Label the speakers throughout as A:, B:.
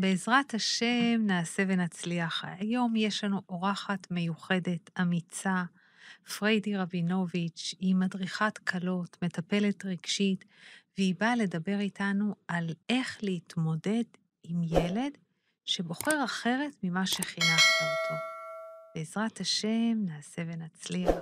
A: בעזרת השם נעשה ונצליח. היום יש לנו אורחת מיוחדת, אמיצה, פריידי רבינוביץ', היא מדריכת כלות, מטפלת רגשית, והיא באה לדבר איתנו על איך להתמודד עם ילד שבוחר אחרת ממה שחינכת אותו. בעזרת השם נעשה ונצליח.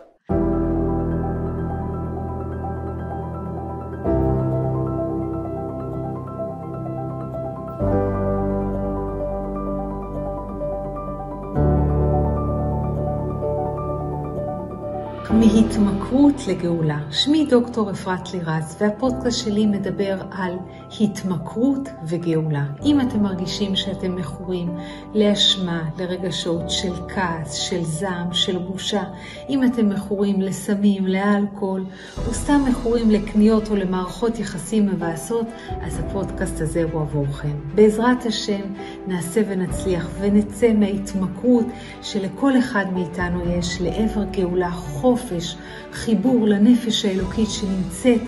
A: התמכרות לגאולה. שמי דוקטור אפרת לירז, והפודקאסט שלי מדבר על התמכרות וגאולה. אם אתם מרגישים שאתם מכורים לאשמה, לרגשות של כעס, של זעם, של בושה, אם אתם מכורים לסמים, לאלכוהול, או סתם מכורים לקניות או למערכות יחסים מבאסות, אז הפודקאסט הזה הוא עבורכם. בעזרת השם, נעשה ונצליח ונצא מההתמכרות שלכל אחד מאיתנו יש לעבר גאולה, חופש, חיבור לנפש האלוקית שנמצאת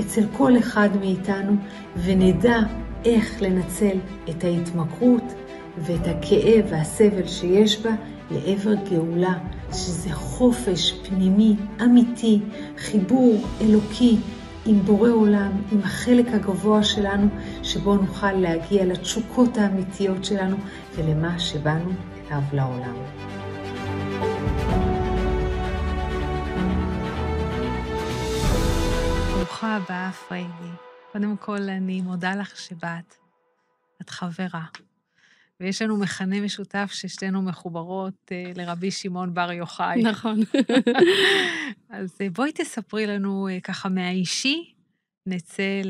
A: אצל כל אחד מאיתנו, ונדע איך לנצל את ההתמכרות ואת הכאב והסבל שיש בה לעבר גאולה, שזה חופש פנימי אמיתי, חיבור אלוקי עם בורא עולם, עם החלק הגבוה שלנו, שבו נוכל להגיע לתשוקות האמיתיות שלנו ולמה שבאנו אליו לעולם. ברוכה הבאה, פריידי. קודם כל, אני מודה לך שבאת. את חברה. ויש לנו מכנה משותף ששתינו מחוברות אה, לרבי שמעון בר יוחאי. נכון. אז אה, בואי תספרי לנו אה, ככה מהאישי, נצא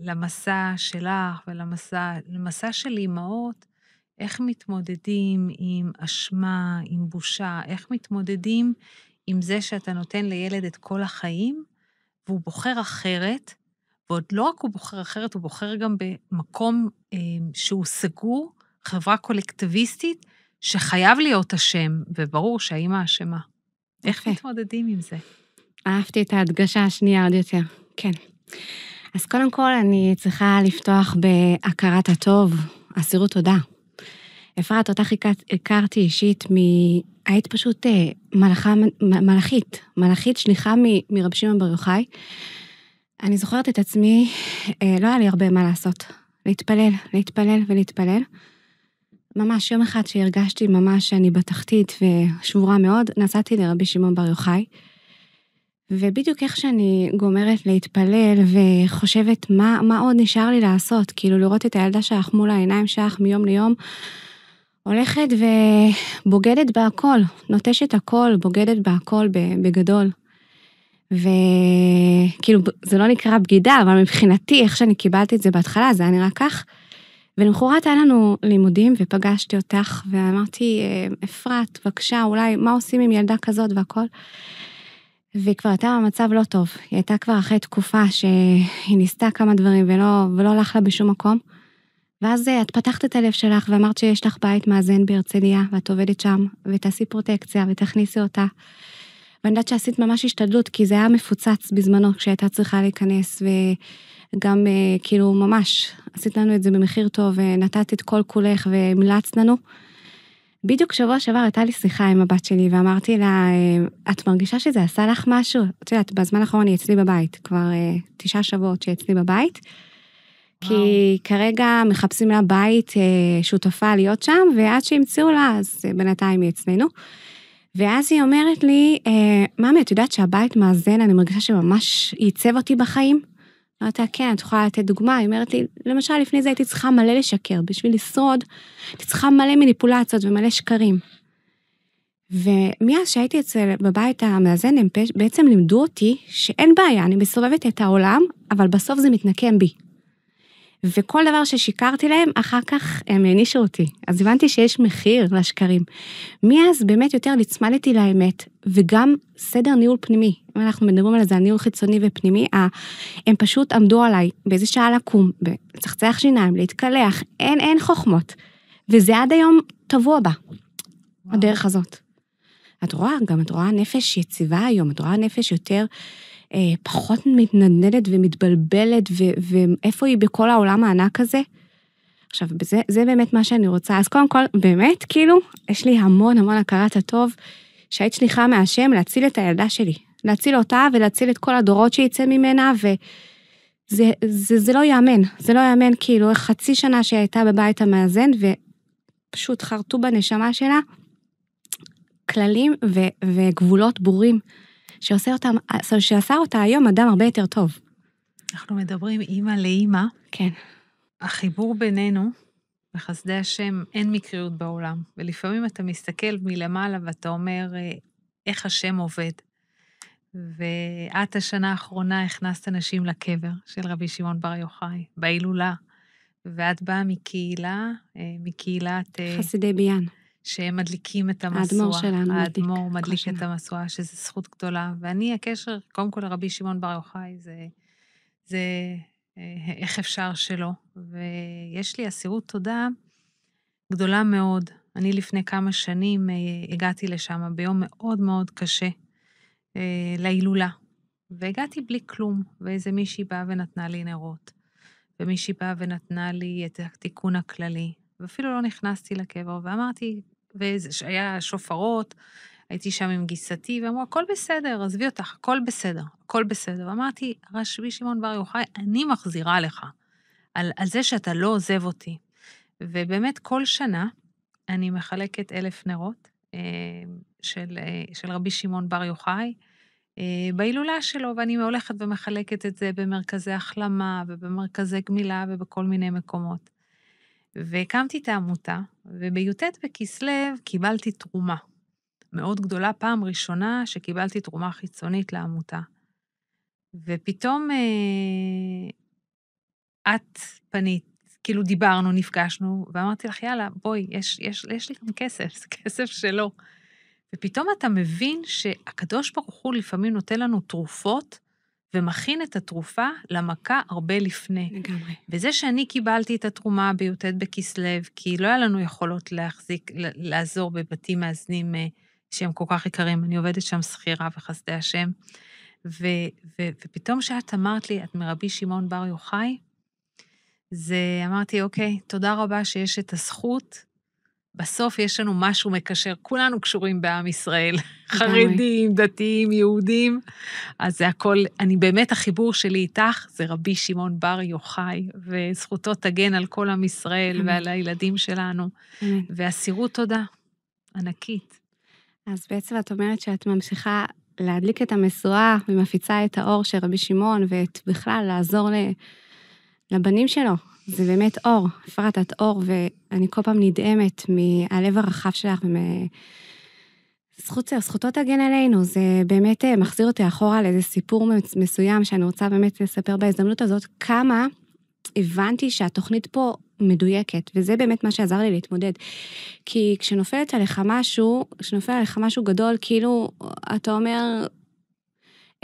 A: למסע שלך ולמסע של אימהות, איך מתמודדים עם אשמה, עם בושה, איך מתמודדים עם זה שאתה נותן לילד את כל החיים, והוא בוחר אחרת, ועוד לא רק הוא בוחר אחרת, הוא בוחר גם במקום אה, שהוא סגור, חברה קולקטיביסטית, שחייב להיות אשם, וברור שהאימא אשמה. איך מתמודדים עם זה?
B: אהבתי את ההדגשה השנייה עוד יותר, כן. אז קודם כל, אני צריכה לפתוח בהכרת הטוב, אסירות תודה. אפרת, אותך הכרתי אישית מ... היית פשוט אה, מלאכה, מלאכית, מלאכית, שליחה מרב שמעון בר יוחאי. אני זוכרת את עצמי, אה, לא היה לי הרבה מה לעשות. להתפלל, להתפלל ולהתפלל. ממש יום אחד שהרגשתי ממש שאני בתחתית ושבורה מאוד, נסעתי לרבי שמעון בר יוחאי. ובדיוק איך שאני גומרת להתפלל וחושבת מה, מה עוד נשאר לי לעשות, כאילו לראות את הילדה שלך מול העיניים שלך מיום ליום, הולכת ובוגדת בהכל, נוטשת הכל, בוגדת בהכל בגדול. וכאילו, זה לא נקרא בגידה, אבל מבחינתי, איך שאני קיבלתי את זה בהתחלה, זה היה נראה כך. ולמחרת היה לנו לימודים, ופגשתי אותך, ואמרתי, אה, אפרת, בבקשה, אולי, מה עושים עם ילדה כזאת והכל? והיא כבר הייתה במצב לא טוב. היא הייתה כבר אחרי תקופה שהיא ניסתה כמה דברים ולא, ולא הלך לה בשום מקום. ואז אה, את פתחת את הלב שלך ואמרת שיש לך בית מאזן בהרצליה, ואת עובדת שם, ותעשי פרוטקציה ותכניסי אותה. ואני יודעת שעשית ממש השתדלות, כי זה היה מפוצץ בזמנו כשהייתה צריכה להיכנס, וגם אה, כאילו ממש, עשית לנו את זה במחיר טוב, ונתת אה, את כל כולך והמלצת לנו. בדיוק שבוע שעבר הייתה לי שיחה עם הבת שלי, ואמרתי לה, את מרגישה שזה עשה לך משהו? את יודעת, בזמן האחרון היא אצלי בבית, כבר תשעה שבועות שהיא אצלי בבית. כי כרגע מחפשים לה בית אה, שותפה להיות שם, ועד שימצאו לה, אז אה, בינתיים היא אצלנו. ואז היא אומרת לי, אה, ממי, את יודעת שהבית מאזן, אני מרגישה שממש ייצב אותי בחיים? אמרתי לה, כן, את יכולה לתת דוגמה? היא אומרת לי, למשל, לפני זה הייתי צריכה מלא לשקר, בשביל לשרוד, הייתי צריכה מלא מניפולציות ומלא שקרים. ומאז שהייתי אצל, בבית המאזן, הם בעצם לימדו אותי שאין בעיה, אני מסובבת את העולם, אבל בסוף זה מתנקם בי. וכל דבר ששיקרתי להם, אחר כך הם הענישו אותי. אז הבנתי שיש מחיר לשקרים. מאז באמת יותר נצמדתי לאמת, וגם סדר ניהול פנימי. אם אנחנו מדברים על זה, על ניהול חיצוני ופנימי, הם פשוט עמדו עליי, באיזה שעה לקום, לצחצח שיניים, להתקלח, אין, אין חוכמות. וזה עד היום טבוע בה, וואו. הדרך הזאת. את רואה, גם את רואה נפש יציבה היום, את רואה נפש יותר אה, פחות מתנדנדת ומתבלבלת, ו- ואיפה היא בכל העולם הענק הזה? עכשיו, זה, זה באמת מה שאני רוצה. אז קודם כל, באמת, כאילו, יש לי המון המון הכרת הטוב, שהיית שליחה מהשם להציל את הילדה שלי. להציל אותה ולהציל את כל הדורות שיצא ממנה, ו... זה, זה, זה לא ייאמן, זה לא ייאמן, כאילו, חצי שנה שהיא הייתה בבית המאזן, ופשוט חרטו בנשמה שלה כללים ו, וגבולות ברורים. שעושה, אותם, שעשה אותה היום אדם הרבה יותר טוב.
A: אנחנו מדברים אימא לאימא. כן. החיבור בינינו, בחסדי השם, אין מקריות בעולם. ולפעמים אתה מסתכל מלמעלה ואתה אומר, אה, איך השם עובד. ואת השנה האחרונה הכנסת נשים לקבר של רבי שמעון בר יוחאי, בהילולה. ואת באה מקהילה, אה, מקהילת... אה, חסידי ביאן. שהם מדליקים את המשואה. האדמו"ר שלנו מדליק. האדמו"ר מדליק את המשואה, שזו זכות גדולה. ואני, הקשר, קודם כל לרבי שמעון בר יוחאי, זה, זה אה, איך אפשר שלא. ויש לי אסירות תודה גדולה מאוד. אני לפני כמה שנים אה, הגעתי לשם ביום מאוד מאוד קשה, אה, להילולה. והגעתי בלי כלום, ואיזה מישהי באה ונתנה לי נרות. ומישהי באה ונתנה לי את התיקון הכללי, ואפילו לא נכנסתי לקבר, ואמרתי, והיה שופרות, הייתי שם עם גיסתי, ואמרו, הכל בסדר, עזבי אותך, הכל בסדר, הכל בסדר. אמרתי, רשבי שמעון בר יוחאי, אני מחזירה לך על, על זה שאתה לא עוזב אותי. ובאמת, כל שנה אני מחלקת אלף נרות אה, של, אה, של רבי שמעון בר יוחאי. אה, בהילולה שלו, ואני הולכת ומחלקת את זה במרכזי החלמה ובמרכזי גמילה ובכל מיני מקומות. והקמתי את העמותה, ובי"ט בכסלו קיבלתי תרומה מאוד גדולה, פעם ראשונה שקיבלתי תרומה חיצונית לעמותה. ופתאום אה, את פנית, כאילו דיברנו, נפגשנו, ואמרתי לך, יאללה, בואי, יש, יש, יש לי גם כסף, זה כסף שלו. ופתאום אתה מבין שהקדוש ברוך הוא לפעמים נותן לנו תרופות ומכין את התרופה למכה הרבה לפני. לגמרי. וזה שאני קיבלתי את התרומה בי"ט בכסלו, כי לא היה לנו יכולות להחזיק, לעזור בבתים מאזנים אה, שהם כל כך יקרים, אני עובדת שם שכירה וחסדי השם, ו, ו, ופתאום כשאת אמרת לי, את מרבי שמעון בר יוחאי, זה אמרתי, אוקיי, תודה רבה שיש את הזכות בסוף יש לנו משהו מקשר, כולנו קשורים בעם ישראל, חרדים, דתיים, יהודים, אז זה הכל, אני באמת, החיבור שלי איתך זה רבי שמעון בר יוחאי, וזכותו תגן על כל עם ישראל ועל הילדים
B: שלנו, ואסירות תודה ענקית. אז בעצם את אומרת שאת ממשיכה להדליק את המשואה ומפיצה את האור של רבי שמעון, ובכלל בכלל לעזור לבנים שלו, זה באמת אור. אפרת, את אור, ואני כל פעם נדהמת מהלב הרחב שלך ומ... זכות, זכותו תגן עלינו, זה באמת אה, מחזיר אותי אחורה לאיזה סיפור מסוים שאני רוצה באמת לספר בהזדמנות הזאת, כמה הבנתי שהתוכנית פה מדויקת, וזה באמת מה שעזר לי להתמודד. כי כשנופלת עליך משהו, כשנופל עליך משהו גדול, כאילו, אתה אומר,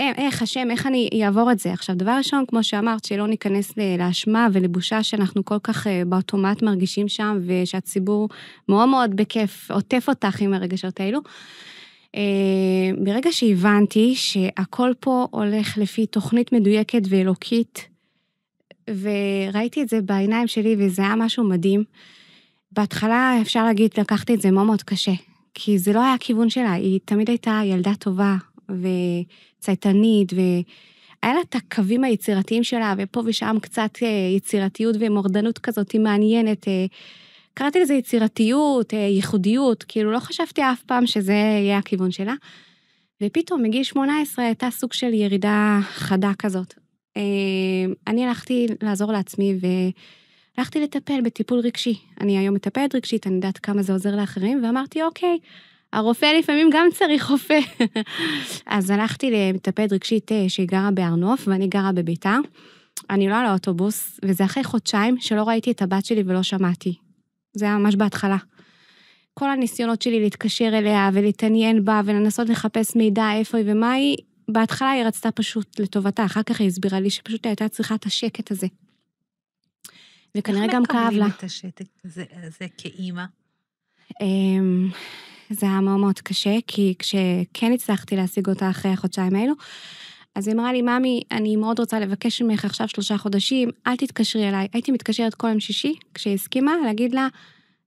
B: אה, איך, השם, איך אני אעבור את זה? עכשיו, דבר ראשון, כמו שאמרת, שלא ניכנס לאשמה ולבושה שאנחנו כל כך אה, באוטומט מרגישים שם, ושהציבור מאוד מאוד בכיף עוטף אותך עם הרגשות האלו. אה, ברגע שהבנתי שהכל פה הולך לפי תוכנית מדויקת ואלוקית, וראיתי את זה בעיניים שלי, וזה היה משהו מדהים. בהתחלה, אפשר להגיד, לקחתי את זה מאוד מאוד קשה, כי זה לא היה הכיוון שלה, היא תמיד הייתה ילדה טובה, ו... צייתנית, והיה לה את הקווים היצירתיים שלה, ופה ושם קצת אה, יצירתיות ומורדנות כזאת מעניינת. אה, קראתי לזה יצירתיות, אה, ייחודיות, כאילו לא חשבתי אף פעם שזה יהיה הכיוון שלה. ופתאום מגיל 18 הייתה סוג של ירידה חדה כזאת. אני הלכתי לעזור לעצמי והלכתי לטפל בטיפול רגשי. אני היום מטפלת רגשית, אני יודעת כמה זה עוזר לאחרים, ואמרתי, אוקיי, הרופא לפעמים גם צריך רופא. אז הלכתי למטפלת רגשית אה, שהיא גרה בהר נוף ואני גרה בביתה. אני לא על האוטובוס, וזה אחרי חודשיים שלא ראיתי את הבת שלי ולא שמעתי. זה היה ממש בהתחלה. כל הניסיונות שלי להתקשר אליה ולהתעניין בה ולנסות לחפש מידע איפה היא ומה היא, בהתחלה היא רצתה פשוט לטובתה, אחר כך היא הסבירה לי שפשוט הייתה צריכה את השקט הזה. וכנראה גם כאב לה. איך מקבלים את השקט
A: הזה כאימא?
B: אמ, זה היה מאוד מאוד קשה, כי כשכן הצלחתי להשיג אותה אחרי החודשיים האלו, אז היא אמרה לי, ממי, אני מאוד רוצה לבקש ממך עכשיו שלושה חודשים, אל תתקשרי אליי. הייתי מתקשרת כל יום שישי, כשהיא הסכימה, להגיד לה,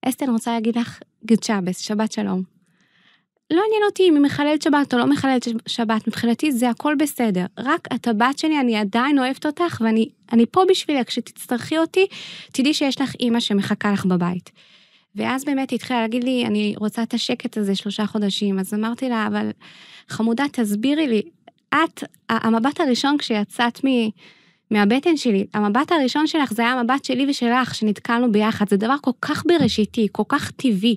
B: אסתן רוצה להגיד לך גד שבס, שבת שלום. לא עניין אותי אם היא מחללת שבת או לא מחללת שבת, מבחינתי זה הכל בסדר. רק את הבת שלי, אני עדיין אוהבת אותך, ואני פה בשבילך, כשתצטרכי אותי, תדעי שיש לך אימא שמחכה לך בבית. ואז באמת היא התחילה להגיד לי, אני רוצה את השקט הזה שלושה חודשים. אז אמרתי לה, אבל חמודה, תסבירי לי, את, המבט הראשון כשיצאת מ... מהבטן שלי, המבט הראשון שלך זה היה המבט שלי ושלך, שנתקלנו ביחד, זה דבר כל כך בראשיתי, כל כך טבעי.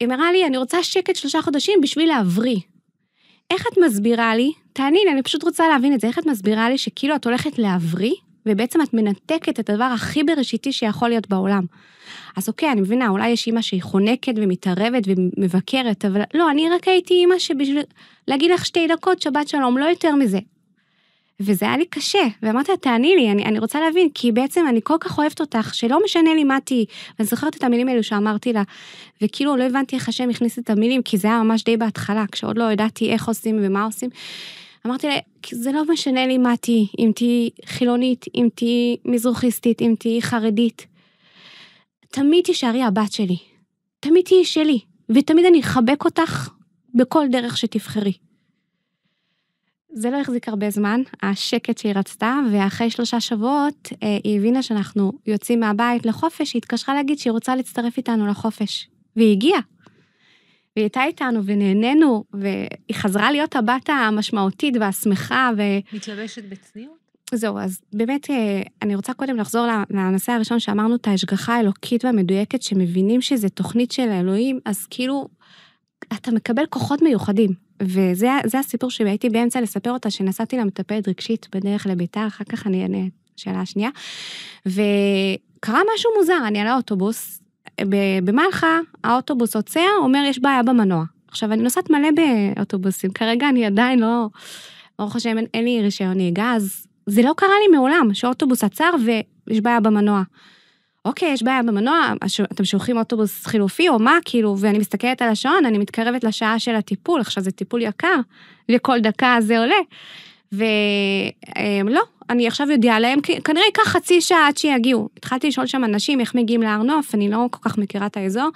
B: היא אמרה לי, אני רוצה שקט שלושה חודשים בשביל להבריא. איך את מסבירה לי, תעני לי, אני פשוט רוצה להבין את זה, איך את מסבירה לי שכאילו את הולכת להבריא, ובעצם את מנתקת את הדבר הכי בראשיתי שיכול להיות בעולם. אז אוקיי, אני מבינה, אולי יש אימא שהיא חונקת ומתערבת ומבקרת, אבל לא, אני רק הייתי אימא שבשביל להגיד לך שתי דקות, שבת שלום, לא יותר מזה. וזה היה לי קשה, ואמרתי לה, תעני לי, אני, אני רוצה להבין, כי בעצם אני כל כך אוהבת אותך, שלא משנה לי מה תהיי. ואני זוכרת את המילים האלו שאמרתי לה, וכאילו לא הבנתי איך השם הכניס את המילים, כי זה היה ממש די בהתחלה, כשעוד לא ידעתי איך עושים ומה עושים. אמרתי לה, זה לא משנה לי מה תהיי, אם תהיי חילונית, אם תהיי מזרוכיסטית, אם תהיי חרדית. תמיד תישארי הבת שלי. תמיד תהיי שלי, ותמיד אני אחבק אותך בכל דרך שתבחרי. זה לא החזיק הרבה זמן, השקט שהיא רצתה, ואחרי שלושה שבועות אה, היא הבינה שאנחנו יוצאים מהבית לחופש, היא התקשרה להגיד שהיא רוצה להצטרף איתנו לחופש. והיא הגיעה, והיא הייתה איתנו ונהנינו, והיא חזרה להיות הבת המשמעותית והשמחה ו...
A: מתלבשת בצניעות?
B: זהו, אז באמת, אה, אני רוצה קודם לחזור לנושא הראשון שאמרנו, את ההשגחה האלוקית והמדויקת, שמבינים שזו תוכנית של אלוהים, אז כאילו, אתה מקבל כוחות מיוחדים. וזה הסיפור שהייתי באמצע לספר אותה, שנסעתי למטפלת רגשית בדרך לביתה, אחר כך אני אענה שאלה שנייה. וקרה משהו מוזר, אני על האוטובוס, במלחה האוטובוס עוצר, אומר, יש בעיה במנוע. עכשיו, אני נוסעת מלא באוטובוסים, כרגע אני עדיין לא, ברוך השם, אין, לי רישיון נהיגה, אז זה לא קרה לי מעולם, שאוטובוס עצר ויש בעיה במנוע. אוקיי, יש בעיה במנוע, אתם שולחים אוטובוס חילופי או מה, כאילו, ואני מסתכלת על השעון, אני מתקרבת לשעה של הטיפול, עכשיו זה טיפול יקר, וכל דקה זה עולה. ולא, אמ, אני עכשיו יודע עליהם, כנראה ייקח חצי שעה עד שיגיעו. התחלתי לשאול שם אנשים איך מגיעים להר נוף, אני לא כל כך מכירה את האזור.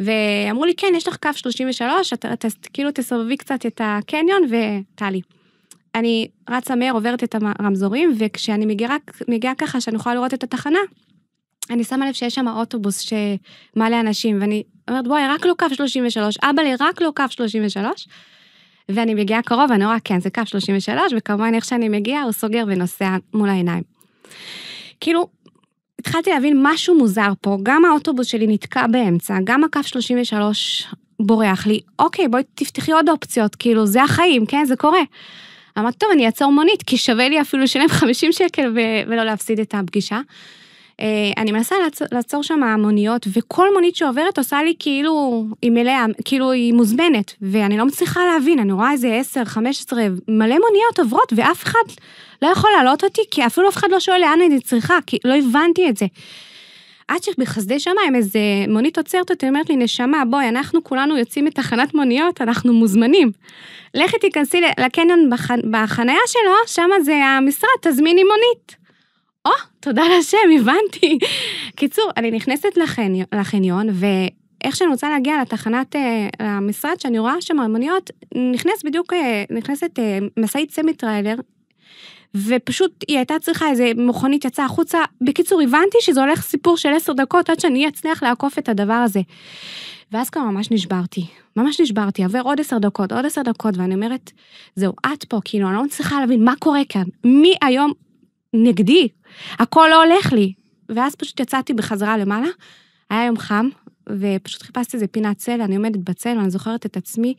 B: ואמרו לי, כן, יש לך קו 33, את, את, את, כאילו תסובבי קצת את הקניון וטלי. אני רצה מהר, עוברת את הרמזורים, וכשאני מגיעה, מגיעה ככה שאני יכולה לראות את התחנה, אני שמה לב שיש שם אוטובוס שמעלה אנשים, ואני אומרת, וואי, רק לא קו 33, אבא לי, רק לא קו 33. ואני מגיעה קרוב, אני רואה, כן, זה קו 33, וכמובן איך שאני מגיעה, הוא סוגר ונוסע מול העיניים. כאילו, התחלתי להבין משהו מוזר פה, גם האוטובוס שלי נתקע באמצע, גם הקו 33 בורח לי, אוקיי, בואי תפתחי עוד אופציות, כאילו, זה החיים, כן, זה קורה. אמרתי, טוב, אני אעצור מונית, כי שווה לי אפילו לשלם 50 שקל ו- ולא להפסיד את הפגישה. אה, אני מנסה לעצור שם המוניות, וכל מונית שעוברת עושה לי כאילו היא מלאה, כאילו היא מוזמנת, ואני לא מצליחה להבין, אני רואה איזה 10, 15, מלא מוניות עוברות, ואף אחד לא יכול להעלות אותי, כי אפילו אף אחד לא שואל לאן אני צריכה, כי לא הבנתי את זה. עד שבחסדי שמיים איזה מונית עוצרת אותי, אומרת לי, נשמה, בואי, אנחנו כולנו יוצאים מתחנת מוניות, אנחנו מוזמנים. לכי תיכנסי לקניון בח... בחנייה שלו, שם זה המשרד, תזמיני מונית. או, oh, תודה לשם, הבנתי. קיצור, אני נכנסת לחני, לחניון, ואיך שאני רוצה להגיע לתחנת, uh, אה, המשרד, שאני רואה שם המוניות, נכנס בדיוק, uh, נכנסת uh, משאית סמי טריילר, ופשוט היא הייתה צריכה איזה מכונית יצאה החוצה. בקיצור, הבנתי שזה הולך סיפור של עשר דקות עד שאני אצליח לעקוף את הדבר הזה. ואז כבר ממש נשברתי, ממש נשברתי, עובר עוד עשר דקות, עוד עשר דקות, ואני אומרת, זהו, את פה, כאילו, אני לא מצליחה להבין מה קורה כאן, מי היום נגדי, הכל לא הולך לי. ואז פשוט יצאתי בחזרה למעלה, היה יום חם, ופשוט חיפשתי איזה פינת צל, אני עומדת בצל, ואני זוכרת את עצמי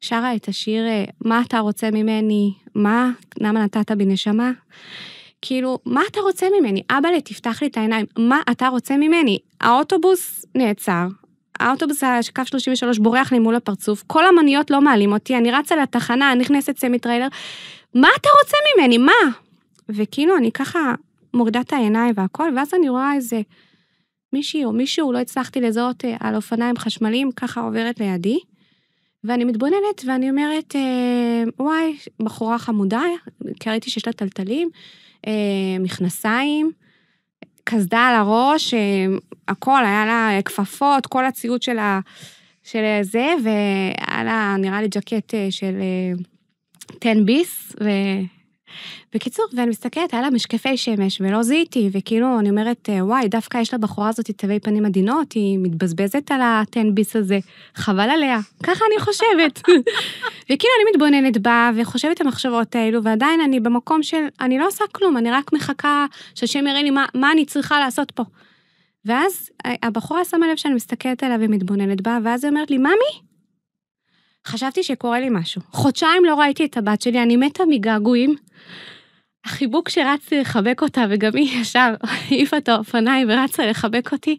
B: שרה את השיר אה, "מה אתה רוצה ממני? מה? למה נתת בי נשמה?" כאילו, מה אתה רוצה ממני? אבא, תפתח לי את העיניים, מה אתה רוצה ממני? האוטובוס נעצר, האוטובוס שקו 33 בורח לי מול הפרצוף, כל המוניות לא מעלים אותי, אני רצה לתחנה, נכנסת סמי טריילר, מה אתה רוצה ממני? מה? וכאילו, אני ככה מורידה את העיניים והכל, ואז אני רואה איזה מישהי או מישהו, לא הצלחתי לזהות אה, על אופניים חשמליים, ככה עוברת לידי. ואני מתבוננת ואני אומרת, אה, וואי, בחורה חמודה, כי ראיתי שיש לה טלטלים, אה, מכנסיים, קסדה על הראש, הכל, היה לה כפפות, כל הציוד שלה, של זה, והיה לה, נראה לי, ג'קט של 10 ביס, בקיצור, ואני מסתכלת, היה לה משקפי שמש, ולא זיהיתי, וכאילו, אני אומרת, אה, וואי, דווקא יש לבחורה הזאת תווי פנים עדינות, היא מתבזבזת על התן ביס הזה, חבל עליה. ככה אני חושבת. וכאילו, אני מתבוננת בה, וחושבת את המחשבות האלו, ועדיין אני במקום של, אני לא עושה כלום, אני רק מחכה שהשם יראה לי מה, מה אני צריכה לעשות פה. ואז הבחורה שמה לב שאני מסתכלת עליה ומתבוננת בה, ואז היא אומרת לי, ממי? חשבתי שקורה לי משהו. חודשיים לא ראיתי את הבת שלי, אני מתה מגעגועים. החיבוק שרצתי לחבק אותה, וגם היא ישר העיפה את האופניים ורצה לחבק אותי,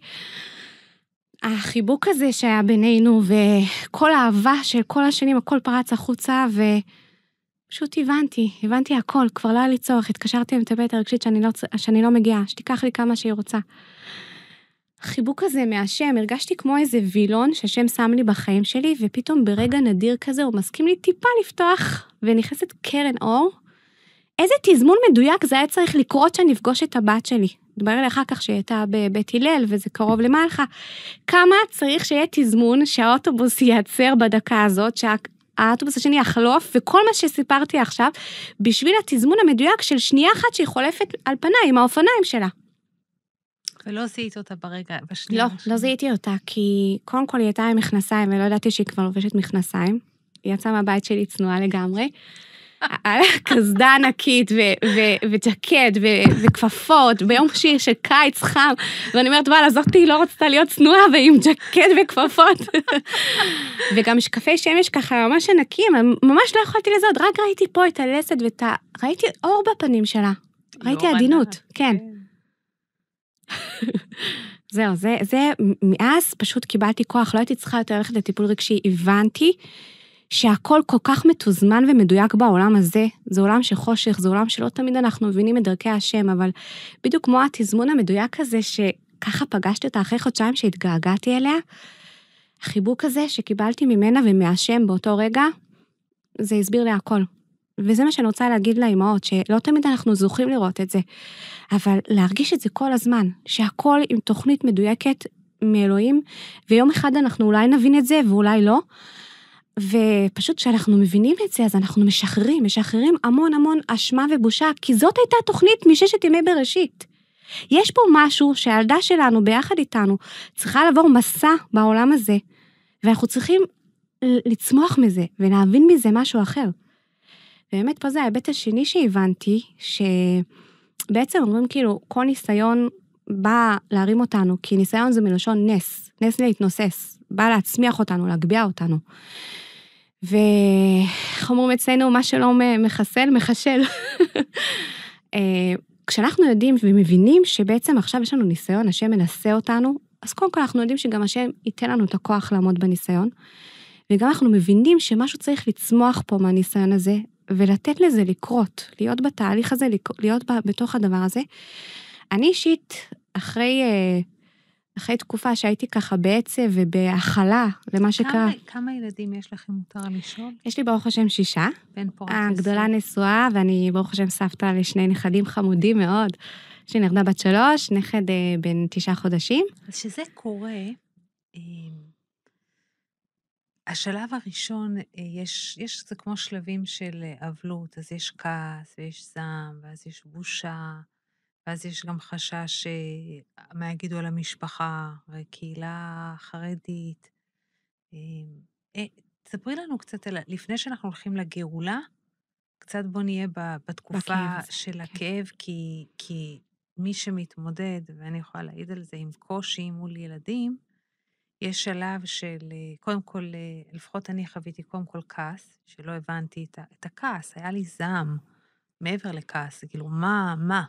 B: החיבוק הזה שהיה בינינו, וכל האהבה של כל השנים, הכל פרץ החוצה, ופשוט הבנתי, הבנתי הכל, כבר לא היה לי צורך, התקשרתי עם מטפלת הרגשית שאני לא, שאני לא מגיעה, שתיקח לי כמה שהיא רוצה. החיבוק הזה מהשם, הרגשתי כמו איזה וילון שהשם שם לי בחיים שלי, ופתאום ברגע נדיר כזה הוא מסכים לי טיפה לפתוח, ונכנסת קרן אור, איזה תזמון מדויק זה היה צריך לקרות שאני אפגוש את הבת שלי? התברר לי אחר כך שהיא הייתה בבית הלל, וזה קרוב למעלך. כמה צריך שיהיה תזמון שהאוטובוס ייעצר בדקה הזאת, שהאוטובוס השני יחלוף, וכל מה שסיפרתי עכשיו, בשביל התזמון המדויק של שנייה אחת שהיא חולפת על פניי עם האופניים שלה.
A: ולא זיהית אותה ברגע, בשנייה. לא,
B: בשנייה. לא זיהיתי אותה, כי קודם כל היא הייתה עם מכנסיים, ולא ידעתי שהיא כבר לובשת מכנסיים. היא יצאה מהבית שלי צנועה לגמרי. על קסדה ענקית וג'קט וכפפות, ביום שיר של קיץ חם, ואני אומרת, וואלה, זאתי לא רצתה להיות צנועה ועם ג'קט וכפפות. וגם שקפי שמש ככה ממש ענקים, ממש לא יכולתי לזהות, רק ראיתי פה את הלסת ואת ה... ראיתי אור בפנים שלה. ראיתי לא עדינות, כן. זהו, זה, זה, מאז פשוט קיבלתי כוח, לא הייתי צריכה יותר ללכת לטיפול רגשי, הבנתי שהכל כל כך מתוזמן ומדויק בעולם הזה. זה עולם של חושך, זה עולם שלא תמיד אנחנו מבינים את דרכי השם, אבל בדיוק כמו התזמון המדויק הזה, שככה פגשתי אותה אחרי חודשיים שהתגעגעתי אליה, החיבוק הזה שקיבלתי ממנה ומהשם באותו רגע, זה הסביר לי הכל. וזה מה שאני רוצה להגיד לאימהות, שלא תמיד אנחנו זוכים לראות את זה, אבל להרגיש את זה כל הזמן, שהכל עם תוכנית מדויקת מאלוהים, ויום אחד אנחנו אולי נבין את זה ואולי לא, ופשוט כשאנחנו מבינים את זה, אז אנחנו משחררים, משחררים המון המון אשמה ובושה, כי זאת הייתה תוכנית מששת ימי בראשית. יש פה משהו שהילדה שלנו, ביחד איתנו, צריכה לעבור מסע בעולם הזה, ואנחנו צריכים לצמוח מזה ולהבין מזה משהו אחר. באמת, פה זה ההיבט השני שהבנתי, שבעצם אומרים כאילו, כל ניסיון בא להרים אותנו, כי ניסיון זה מלשון נס, נס להתנוסס, בא להצמיח אותנו, להגביה אותנו. ואיך אומרים אצלנו, מה שלא מחסל, מחשל. אה, כשאנחנו יודעים ומבינים שבעצם עכשיו יש לנו ניסיון, השם מנסה אותנו, אז קודם כל אנחנו יודעים שגם השם ייתן לנו את הכוח לעמוד בניסיון, וגם אנחנו מבינים שמשהו צריך לצמוח פה מהניסיון הזה, ולתת לזה לקרות, להיות בתהליך הזה, להיות בתוך הדבר הזה. אני אישית, אחרי אה, אחרי תקופה שהייתי ככה בעצב ובהכלה למה שקרה.
A: כמה ילדים יש לך, אם מותר לשאול?
B: יש לי ברוך השם שישה. בן פורט הגדולה נשואה, ואני ברוך השם סבתא לשני נכדים חמודים מאוד. יש לי נכדה בת שלוש, נכד אה, בן תשעה חודשים.
A: אז כשזה קורה, אמ, השלב הראשון, אה, יש, יש, זה כמו שלבים של אה, אבלות, אז יש כעס, ויש זעם, ואז יש בושה. ואז יש גם חשש אה, מה יגידו על המשפחה, קהילה חרדית. אמ, אה, תספרי לנו קצת, לפני שאנחנו הולכים לגאולה, קצת בוא נהיה בתקופה בכאב, של כן. הכאב, כי, כי מי שמתמודד, ואני יכולה להעיד על זה, עם קושי מול ילדים, יש שלב של, אה, קודם כל, לפחות אני חוויתי קודם כל כעס, שלא הבנתי את, את הכעס, היה לי זעם מעבר לכעס, כאילו, מה, מה?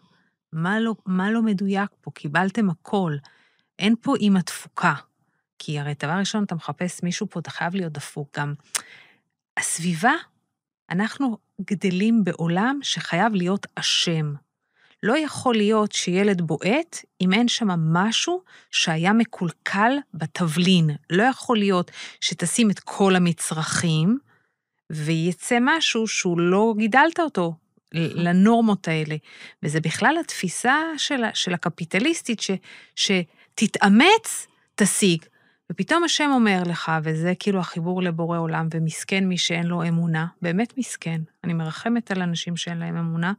A: מה לא, מה לא מדויק פה? קיבלתם הכל. אין פה עם התפוקה. כי הרי דבר ראשון, אתה מחפש מישהו פה, אתה חייב להיות דפוק גם. הסביבה, אנחנו גדלים בעולם שחייב להיות אשם. לא יכול להיות שילד בועט אם אין שם משהו שהיה מקולקל בתבלין. לא יכול להיות שתשים את כל המצרכים ויצא משהו שהוא לא גידלת אותו, לנורמות האלה. וזה בכלל התפיסה של, של הקפיטליסטית, ש, שתתאמץ, תשיג. ופתאום השם אומר לך, וזה כאילו החיבור לבורא עולם, ומסכן מי שאין לו אמונה, באמת מסכן, אני מרחמת על אנשים שאין להם אמונה,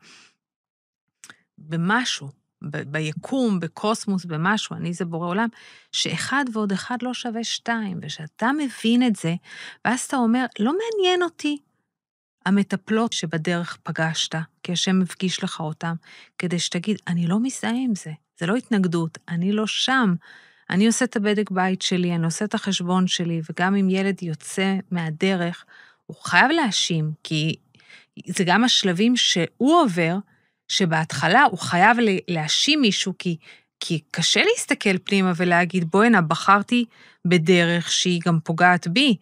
A: במשהו, ב- ביקום, בקוסמוס, במשהו, אני זה בורא עולם, שאחד ועוד אחד לא שווה שתיים, ושאתה מבין את זה, ואז אתה אומר, לא מעניין אותי המטפלות שבדרך פגשת, כי השם מפגיש לך אותם, כדי שתגיד, אני לא מזדהה עם זה, זה לא התנגדות, אני לא שם. אני עושה את הבדק בית שלי, אני עושה את החשבון שלי, וגם אם ילד יוצא מהדרך, הוא חייב להאשים, כי זה גם השלבים שהוא עובר, שבהתחלה הוא חייב להאשים מישהו, כי, כי קשה להסתכל פנימה ולהגיד, בואנה, בחרתי בדרך שהיא גם פוגעת בי,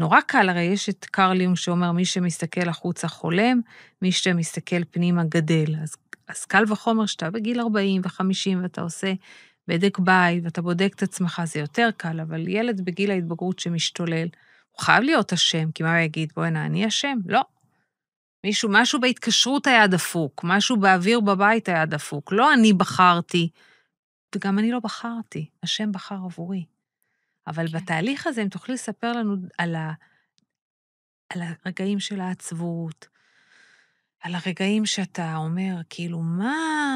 A: נורא קל, הרי יש את קרליום שאומר, מי שמסתכל החוצה חולם, מי שמסתכל פנימה גדל. אז, אז קל וחומר שאתה בגיל 40 ו-50 ואתה עושה בדק בית ואתה בודק את עצמך, זה יותר קל, אבל ילד בגיל ההתבגרות שמשתולל, הוא חייב להיות אשם, כי מה הוא יגיד, בוא הנה, אני אשם? לא. מישהו, משהו בהתקשרות היה דפוק, משהו באוויר בבית היה דפוק. לא אני בחרתי, וגם אני לא בחרתי, השם בחר עבורי. אבל כן. בתהליך הזה, אם תוכלי לספר לנו על, ה, על הרגעים של העצבות, על הרגעים שאתה אומר, כאילו, מה,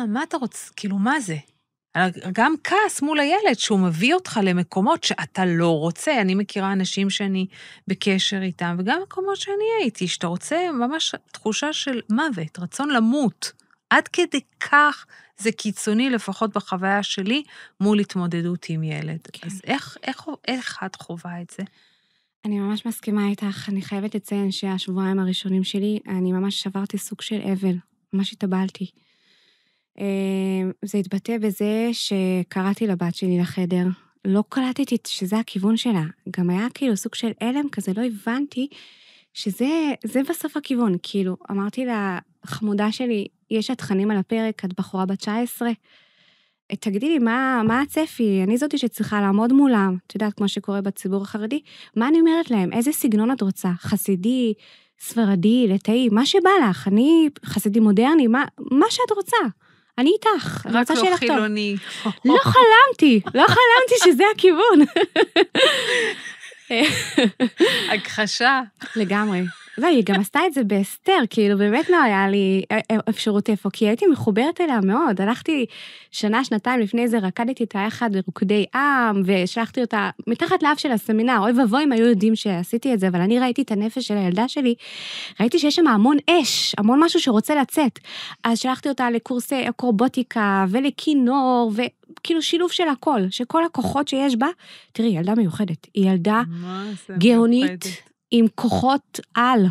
A: מה אתה רוצה, כאילו, מה זה? גם כעס מול הילד, שהוא מביא אותך למקומות שאתה לא רוצה. אני מכירה אנשים שאני בקשר איתם, וגם מקומות שאני הייתי, שאתה רוצה ממש תחושה של מוות, רצון למות. עד כדי כך זה קיצוני, לפחות בחוויה שלי, מול התמודדות עם ילד. כן. אז איך,
B: איך, איך את חווה את זה? אני ממש מסכימה איתך. אני חייבת לציין שהשבועיים הראשונים שלי, אני ממש שברתי סוג של אבל. ממש התאבלתי. אמ, זה התבטא בזה שקראתי לבת שלי לחדר. לא קלטתי שזה הכיוון שלה. גם היה כאילו סוג של הלם כזה, לא הבנתי שזה בסוף הכיוון. כאילו, אמרתי לה, חמודה שלי, יש התכנים על הפרק, את בחורה בת 19. תגידי לי, מה, מה הצפי? אני זאתי שצריכה לעמוד מולם, את יודעת, כמו שקורה בציבור החרדי, מה אני אומרת להם? איזה סגנון את רוצה? חסידי, ספרדי, לתאי, מה שבא לך, אני חסידי מודרני, מה, מה שאת רוצה. אני איתך, אני רוצה לא שיהיה לך טוב. רק לא
A: חילוני. לא
B: חלמתי, לא חלמתי שזה הכיוון. הכחשה. לגמרי. והיא לא, גם עשתה את זה בהסתר, כאילו באמת לא היה לי אפשרות איפה, כי הייתי מחוברת אליה מאוד. הלכתי שנה, שנתיים לפני זה, רקדתי איתה יחד ברוקדי עם, ושלחתי אותה מתחת לאף של הסמינר. אוי ואבוי אם היו יודעים שעשיתי את זה, אבל אני ראיתי את הנפש של הילדה שלי, ראיתי שיש שם המון אש, המון משהו שרוצה לצאת. אז שלחתי אותה לקורסי אקרובוטיקה ולכינור, ו... כאילו שילוב של הכל, שכל הכוחות שיש בה, תראי, ילדה מיוחדת. היא ילדה גאונית, מיוחדת. עם כוחות על,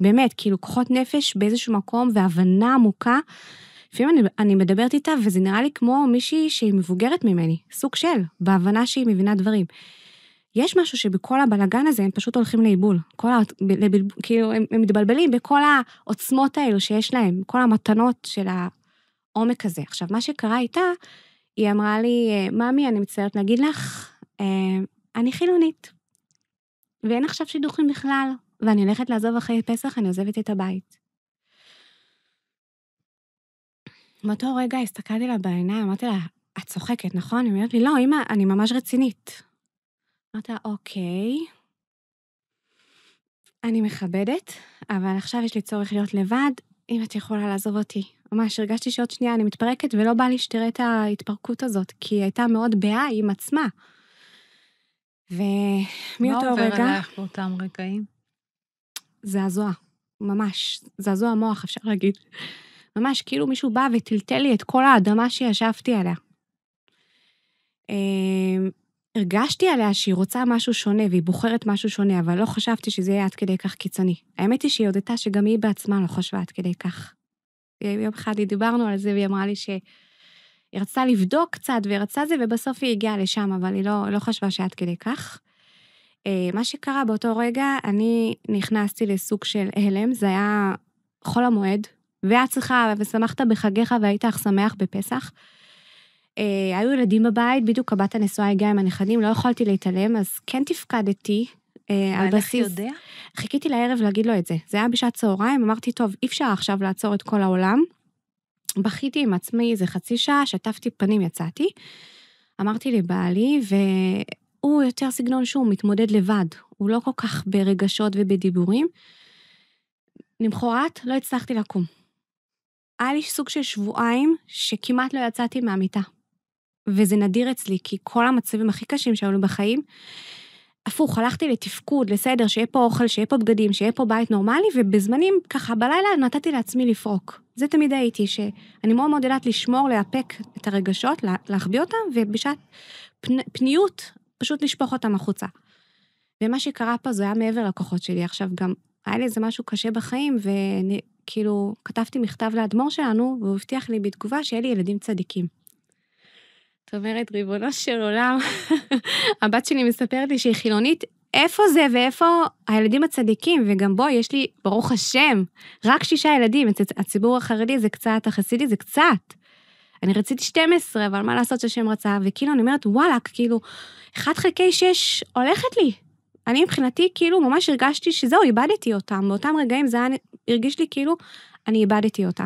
B: באמת, כאילו כוחות נפש באיזשהו מקום והבנה עמוקה. לפעמים אני, אני מדברת איתה, וזה נראה לי כמו מישהי שהיא מבוגרת ממני, סוג של, בהבנה שהיא מבינה דברים. יש משהו שבכל הבלגן הזה הם פשוט הולכים לאיבול. כל ה... לבל... כאילו, הם, הם מתבלבלים בכל העוצמות האלו שיש להם, כל המתנות של העומק הזה. עכשיו, מה שקרה איתה, היא אמרה לי, אה, ממי, אני מצטערת להגיד לך, אה, אני חילונית. ואין עכשיו שידוכים בכלל, ואני הולכת לעזוב אחרי פסח, אני עוזבת את הבית. מאותו רגע הסתכלתי לה בעיניים, אמרתי לה, את צוחקת, נכון? היא אומרת לי, לא, אמא, אני ממש רצינית. אמרתי לה, אוקיי, אני מכבדת, אבל עכשיו יש לי צורך להיות לבד, אם את יכולה לעזוב אותי. ממש הרגשתי שעוד שנייה אני מתפרקת, ולא בא לי שתראה את ההתפרקות הזאת, כי היא הייתה מאוד באה עם עצמה. ומאותו רגע... מה עובר אלייך באותם רגעים? זעזוע, ממש. זעזוע מוח, אפשר להגיד. ממש כאילו מישהו בא וטלטל לי את כל האדמה שישבתי עליה. אמ, הרגשתי עליה שהיא רוצה משהו שונה והיא בוחרת משהו שונה, אבל לא חשבתי שזה יהיה עד כדי כך קיצוני. האמת היא שהיא הודתה שגם היא בעצמה לא חשבה עד כדי כך. יום אחד דיברנו על זה והיא אמרה לי שהיא היא רצתה לבדוק קצת והיא רצתה זה, ובסוף היא הגיעה לשם, אבל היא לא, לא חשבה שעד כדי כך. אה, מה שקרה באותו רגע, אני נכנסתי לסוג של הלם, זה היה חול המועד, ואת צריכה, ושמחת בחגיך והיית אך שמח בפסח. אה, היו ילדים בבית, בדיוק הבת הנשואה הגיעה עם הנכדים, לא יכולתי להתעלם, אז כן תפקדתי. אה, על בסיס... יודע? חיכיתי לערב להגיד לו את זה. זה היה בשעת צהריים, אמרתי, טוב, אי אפשר עכשיו לעצור את כל העולם, בכיתי עם עצמי איזה חצי שעה, שטפתי פנים, יצאתי. אמרתי לבעלי, והוא יותר סגנון שהוא מתמודד לבד, הוא לא כל כך ברגשות ובדיבורים. למחרת לא הצלחתי לקום. היה לי סוג של שבועיים שכמעט לא יצאתי מהמיטה. וזה נדיר אצלי, כי כל המצבים הכי קשים שהיו לי בחיים, הפוך, הלכתי לתפקוד, לסדר, שיהיה פה אוכל, שיהיה פה בגדים, שיהיה פה בית נורמלי, ובזמנים, ככה בלילה, נתתי לעצמי לפרוק. זה תמיד הייתי, שאני מאוד מאוד יודעת לשמור, לאפק את הרגשות, להחביא אותם, ובשעת פנ, פניות, פשוט לשפוך אותם החוצה. ומה שקרה פה זה היה מעבר לכוחות שלי. עכשיו, גם היה לי איזה משהו קשה בחיים, וכאילו, כתבתי מכתב לאדמו"ר שלנו, והוא הבטיח לי בתגובה שיהיה לי ילדים צדיקים. את אומרת, ריבונו של עולם, הבת שלי מספרת לי שהיא חילונית, איפה זה ואיפה הילדים הצדיקים? וגם בו יש לי, ברוך השם, רק שישה ילדים. אצל הציבור החרדי זה קצת, החסידי זה קצת. אני רציתי 12, אבל מה לעשות שהשם רצה? וכאילו, אני אומרת, וואלכ, כאילו, 1 חלקי 6 הולכת לי. אני מבחינתי, כאילו, ממש הרגשתי שזהו, איבדתי אותם. באותם רגעים זה היה, הרגיש לי כאילו, אני איבדתי אותה.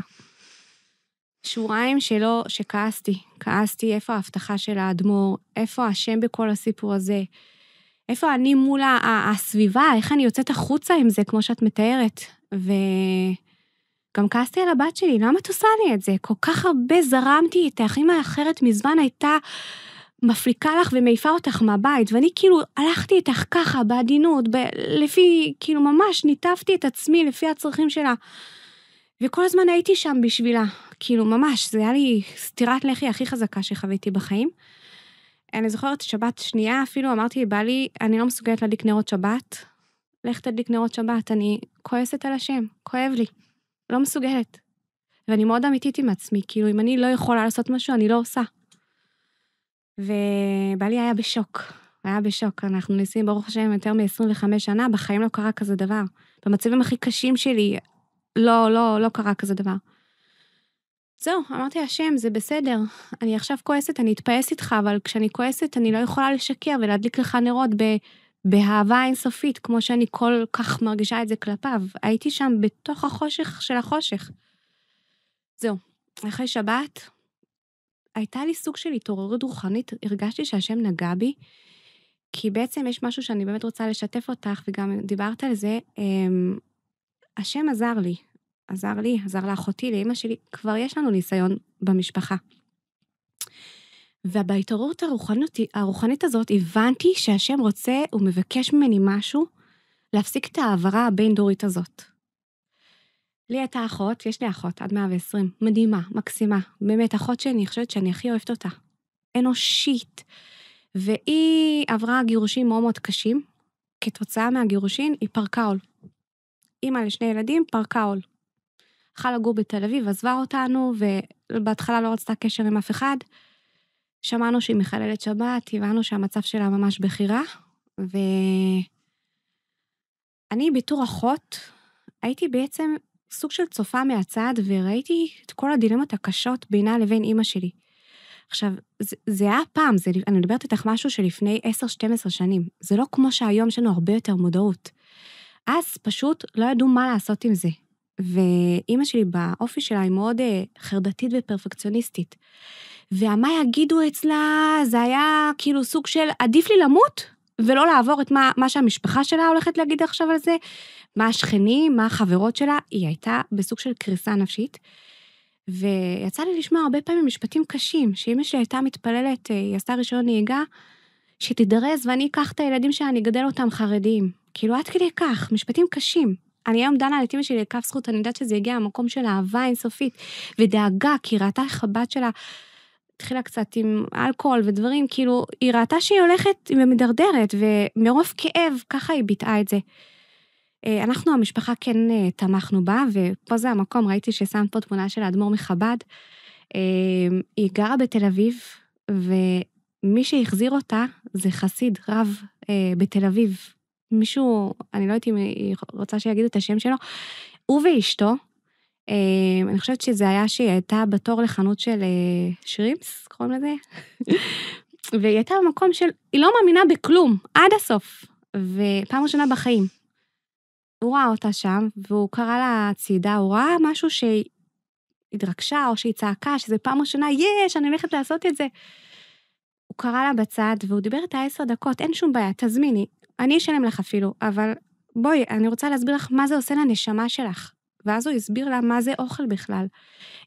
B: שוריים שלא, שכעסתי. כעסתי איפה ההבטחה של האדמו"ר, איפה השם בכל הסיפור הזה, איפה אני מול הסביבה, איך אני יוצאת החוצה עם זה, כמו שאת מתארת. וגם כעסתי על הבת שלי, למה את עושה לי את זה? כל כך הרבה זרמתי איתך, אמא אחרת מזמן הייתה מפליקה לך ומעיפה אותך מהבית, ואני כאילו הלכתי איתך ככה, בעדינות, ב- לפי, כאילו ממש ניתבתי את עצמי לפי הצרכים שלה. וכל הזמן הייתי שם בשבילה, כאילו, ממש, זה היה לי סטירת לחי הכי חזקה שחוויתי בחיים. אני זוכרת שבת שנייה אפילו, אמרתי בא לי, אני לא מסוגלת להדליק נרות שבת, לך תדליק נרות שבת, אני כועסת על השם, כואב לי, לא מסוגלת. ואני מאוד אמיתית עם עצמי, כאילו, אם אני לא יכולה לעשות משהו, אני לא עושה. ובעלי היה בשוק, היה בשוק. אנחנו נשואים, ברוך השם, יותר מ-25 שנה, בחיים לא קרה כזה דבר. במצבים הכי קשים שלי, לא, לא, לא קרה כזה דבר. זהו, אמרתי השם, זה בסדר. אני עכשיו כועסת, אני אתפעס איתך, אבל כשאני כועסת אני לא יכולה לשקר ולהדליק לך נרות ב... באהבה אינסופית, כמו שאני כל כך מרגישה את זה כלפיו. הייתי שם בתוך החושך של החושך. זהו, אחרי שבת, הייתה לי סוג של התעוררות רוחנית, הרגשתי שהשם נגע בי, כי בעצם יש משהו שאני באמת רוצה לשתף אותך, וגם דיברת על זה, אמ, השם עזר לי. עזר לי, עזר לאחותי, לאימא שלי, כבר יש לנו ניסיון במשפחה. ובהתעוררות הרוחנית, הרוחנית הזאת הבנתי שהשם רוצה, ומבקש ממני משהו, להפסיק את ההעברה הבין-דורית הזאת. לי הייתה אחות, יש לי אחות, עד 120, מדהימה, מקסימה. באמת, אחות שאני חושבת שאני הכי אוהבת אותה. אנושית. והיא עברה גירושים מאוד מאוד קשים. כתוצאה מהגירושים היא פרקה עול. אימא לשני ילדים, פרקה עול. הלכה לגור בתל אביב, עזבה אותנו, ובהתחלה לא רצתה קשר עם אף אחד. שמענו שהיא מחללת שבת, הבנו שהמצב שלה ממש בכי רע, ואני בתור אחות, הייתי בעצם סוג של צופה מהצד, וראיתי את כל הדילמות הקשות בינה לבין אימא שלי. עכשיו, זה, זה היה פעם, זה, אני מדברת איתך משהו שלפני 10-12 שנים. זה לא כמו שהיום יש לנו הרבה יותר מודעות. אז פשוט לא ידעו מה לעשות עם זה. ואימא שלי באופי שלה היא מאוד אה, חרדתית ופרפקציוניסטית. והמה יגידו אצלה, זה היה כאילו סוג של עדיף לי למות ולא לעבור את מה, מה שהמשפחה שלה הולכת להגיד עכשיו על זה, מה השכנים, מה החברות שלה, היא הייתה בסוג של קריסה נפשית. ויצא לי לשמוע הרבה פעמים משפטים קשים, שאימא שלי הייתה מתפללת, אה, היא עשתה רישיון נהיגה, שתידרז ואני אקח את הילדים שאני אגדל אותם חרדים. כאילו, עד כדי כך, משפטים קשים. אני היום דנה על את אימא שלי לכף זכות, אני יודעת שזה יגיע למקום של אהבה אינסופית, ודאגה, כי היא ראתה איך הבת שלה התחילה קצת עם אלכוהול ודברים, כאילו, היא ראתה שהיא הולכת ומדרדרת, ומרוב כאב, ככה היא ביטאה את זה. אה, אנחנו, המשפחה, כן אה, תמכנו בה, ופה זה המקום, ראיתי ששמת פה תמונה של האדמו"ר מחב"ד. אה, היא גרה בתל אביב, ומי שהחזיר אותה זה חסיד רב בתל אביב, מישהו, אני לא יודעת אם היא רוצה שיגידו את השם שלו, הוא ואשתו, אה, אני חושבת שזה היה שהיא הייתה בתור לחנות של אה, שרימפס, קוראים לזה? והיא הייתה במקום של, היא לא מאמינה בכלום, עד הסוף. ופעם ראשונה בחיים. הוא ראה אותה שם, והוא קרא לה צידה, הוא ראה משהו שהיא התרגשה או שהיא צעקה, שזה פעם ראשונה, יש, אני הולכת לעשות את זה. הוא קרא לה בצד, והוא דיבר איתה עשר דקות, אין שום בעיה, תזמיני. אני אשלם לך אפילו, אבל בואי, אני רוצה להסביר לך מה זה עושה לנשמה שלך. ואז הוא הסביר לה מה זה אוכל בכלל.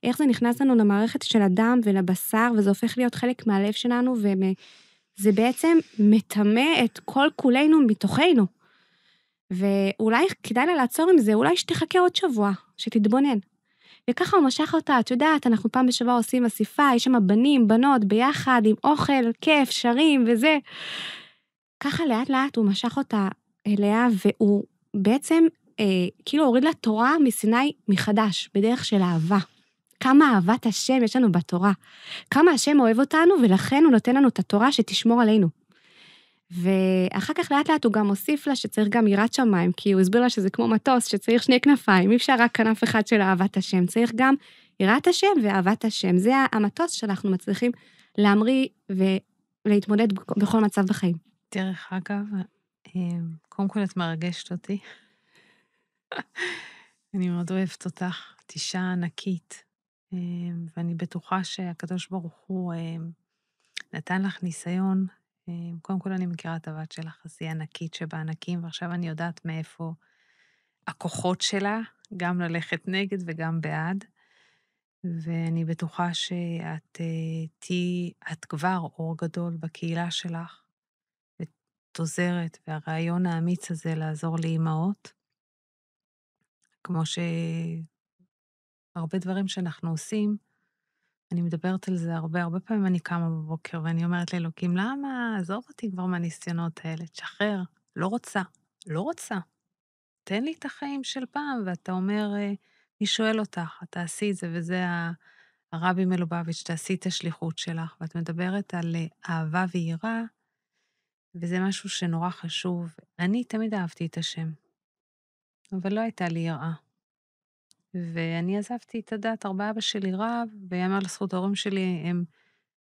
B: איך זה נכנס לנו למערכת של הדם ולבשר, וזה הופך להיות חלק מהלב שלנו, וזה בעצם מטמא את כל כולנו מתוכנו. ואולי כדאי לה לעצור עם זה, אולי שתחכה עוד שבוע, שתתבונן. וככה הוא משך אותה, את יודעת, אנחנו פעם בשבוע עושים אסיפה, יש שם בנים, בנות, ביחד, עם אוכל, כיף, שרים וזה. ככה לאט לאט הוא משך אותה אליה, והוא בעצם אה, כאילו הוריד לה תורה מסיני מחדש, בדרך של אהבה. כמה אהבת השם יש לנו בתורה. כמה השם אוהב אותנו, ולכן הוא נותן לנו את התורה שתשמור עלינו. ואחר כך לאט לאט הוא גם הוסיף לה שצריך גם יראת שמיים, כי הוא הסביר לה שזה כמו מטוס, שצריך שני כנפיים, אי אפשר רק כנף אחד של אהבת השם, צריך גם יראת השם ואהבת השם. זה המטוס שאנחנו מצליחים להמריא ולהתמודד בכל מצב בחיים. דרך אגב,
A: אמ, קודם כל את מרגשת אותי. אני מאוד אוהבת אותך, את אישה ענקית, אמ, ואני בטוחה שהקדוש ברוך הוא אמ, נתן לך ניסיון. קודם כל אני מכירה את הבת שלך, אז היא ענקית שבענקים, ועכשיו אני יודעת מאיפה הכוחות שלה, גם ללכת נגד וגם בעד. ואני בטוחה שאת אה, תהיי, את כבר אור גדול בקהילה שלך, עוזרת, והרעיון האמיץ הזה לעזור לאימהות, כמו שהרבה דברים שאנחנו עושים, אני מדברת על זה הרבה, הרבה פעמים אני קמה בבוקר ואני אומרת לאלוקים, למה? עזוב אותי כבר מהניסיונות האלה, תשחרר, לא רוצה, לא רוצה. תן לי את החיים של פעם, ואתה אומר, מי אה, שואל אותך, תעשי את זה, וזה הרבי מלובביץ', תעשי את השליחות שלך. ואת מדברת על אה, אהבה ויראה, וזה משהו שנורא חשוב. אני תמיד אהבתי את השם, אבל לא הייתה לי יראה. ואני עזבתי את הדת, ארבעה אבא שלי רב, ויאמר לזכות ההורים שלי, הם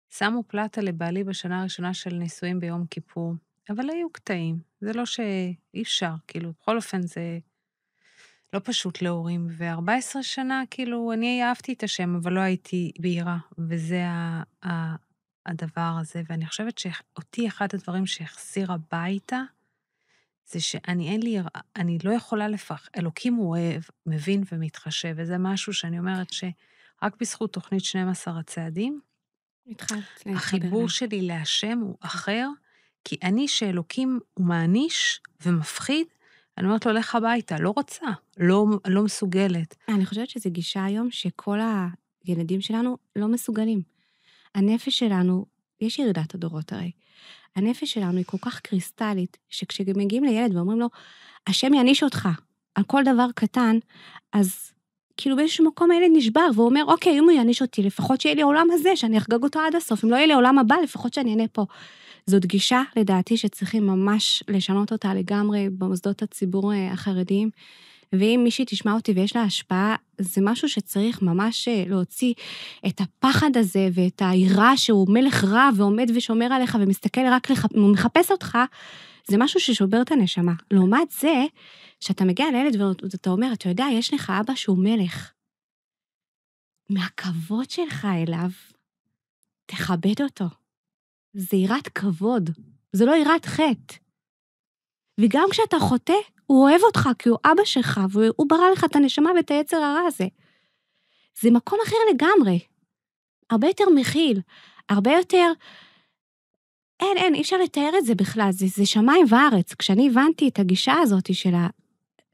A: שמו פלטה לבעלי בשנה הראשונה של נישואים ביום כיפור, אבל היו קטעים, זה לא שאי אפשר, כאילו, בכל אופן זה לא פשוט להורים. ו-14 שנה, כאילו, אני אהבתי את השם, אבל לא הייתי בהירה, וזה הדבר הזה, ואני חושבת שאותי אחד הדברים שהחזיר הביתה, זה שאני אין לי, אני לא יכולה לפח, אלוקים הוא אוהב, מבין ומתחשב, וזה משהו שאני אומרת שרק בזכות תוכנית 12 הצעדים, החיבור שלי להשם הוא אחר, כי אני שאלוקים הוא מעניש ומפחיד, אני אומרת לו, לך הביתה, לא רוצה, לא,
B: לא מסוגלת. אני חושבת שזו גישה היום שכל הילדים שלנו לא מסוגלים. הנפש שלנו, יש ירידת הדורות הרי, הנפש שלנו היא כל כך קריסטלית, שכשמגיעים לילד ואומרים לו, השם יעניש אותך על כל דבר קטן, אז כאילו באיזשהו מקום הילד נשבר והוא אומר, אוקיי, אם הוא יעניש אותי, לפחות שיהיה לי העולם הזה, שאני אחגג אותו עד הסוף. אם לא יהיה לי העולם הבא, לפחות שאני אענה פה. זאת גישה, לדעתי, שצריכים ממש לשנות אותה לגמרי במוסדות הציבור אה, החרדיים. ואם מישהי תשמע אותי ויש לה השפעה, זה משהו שצריך ממש אה, להוציא את הפחד הזה ואת היראה שהוא מלך רע ועומד ושומר עליך ומסתכל רק, לח... הוא מחפש אותך, זה משהו ששובר את הנשמה. לעומת זה, כשאתה מגיע לילד ואתה אומר, אתה יודע, יש לך אבא שהוא מלך. מהכבוד שלך אליו, תכבד אותו. זה יראת כבוד, זה לא יראת חטא. וגם כשאתה חוטא, הוא אוהב אותך כי הוא אבא שלך, והוא ברא לך את הנשמה ואת היצר הרע הזה. זה מקום אחר לגמרי. הרבה יותר מכיל, הרבה יותר... אין, אין, אי אפשר לתאר את זה בכלל, זה, זה שמיים וארץ. כשאני הבנתי את הגישה הזאת של ה...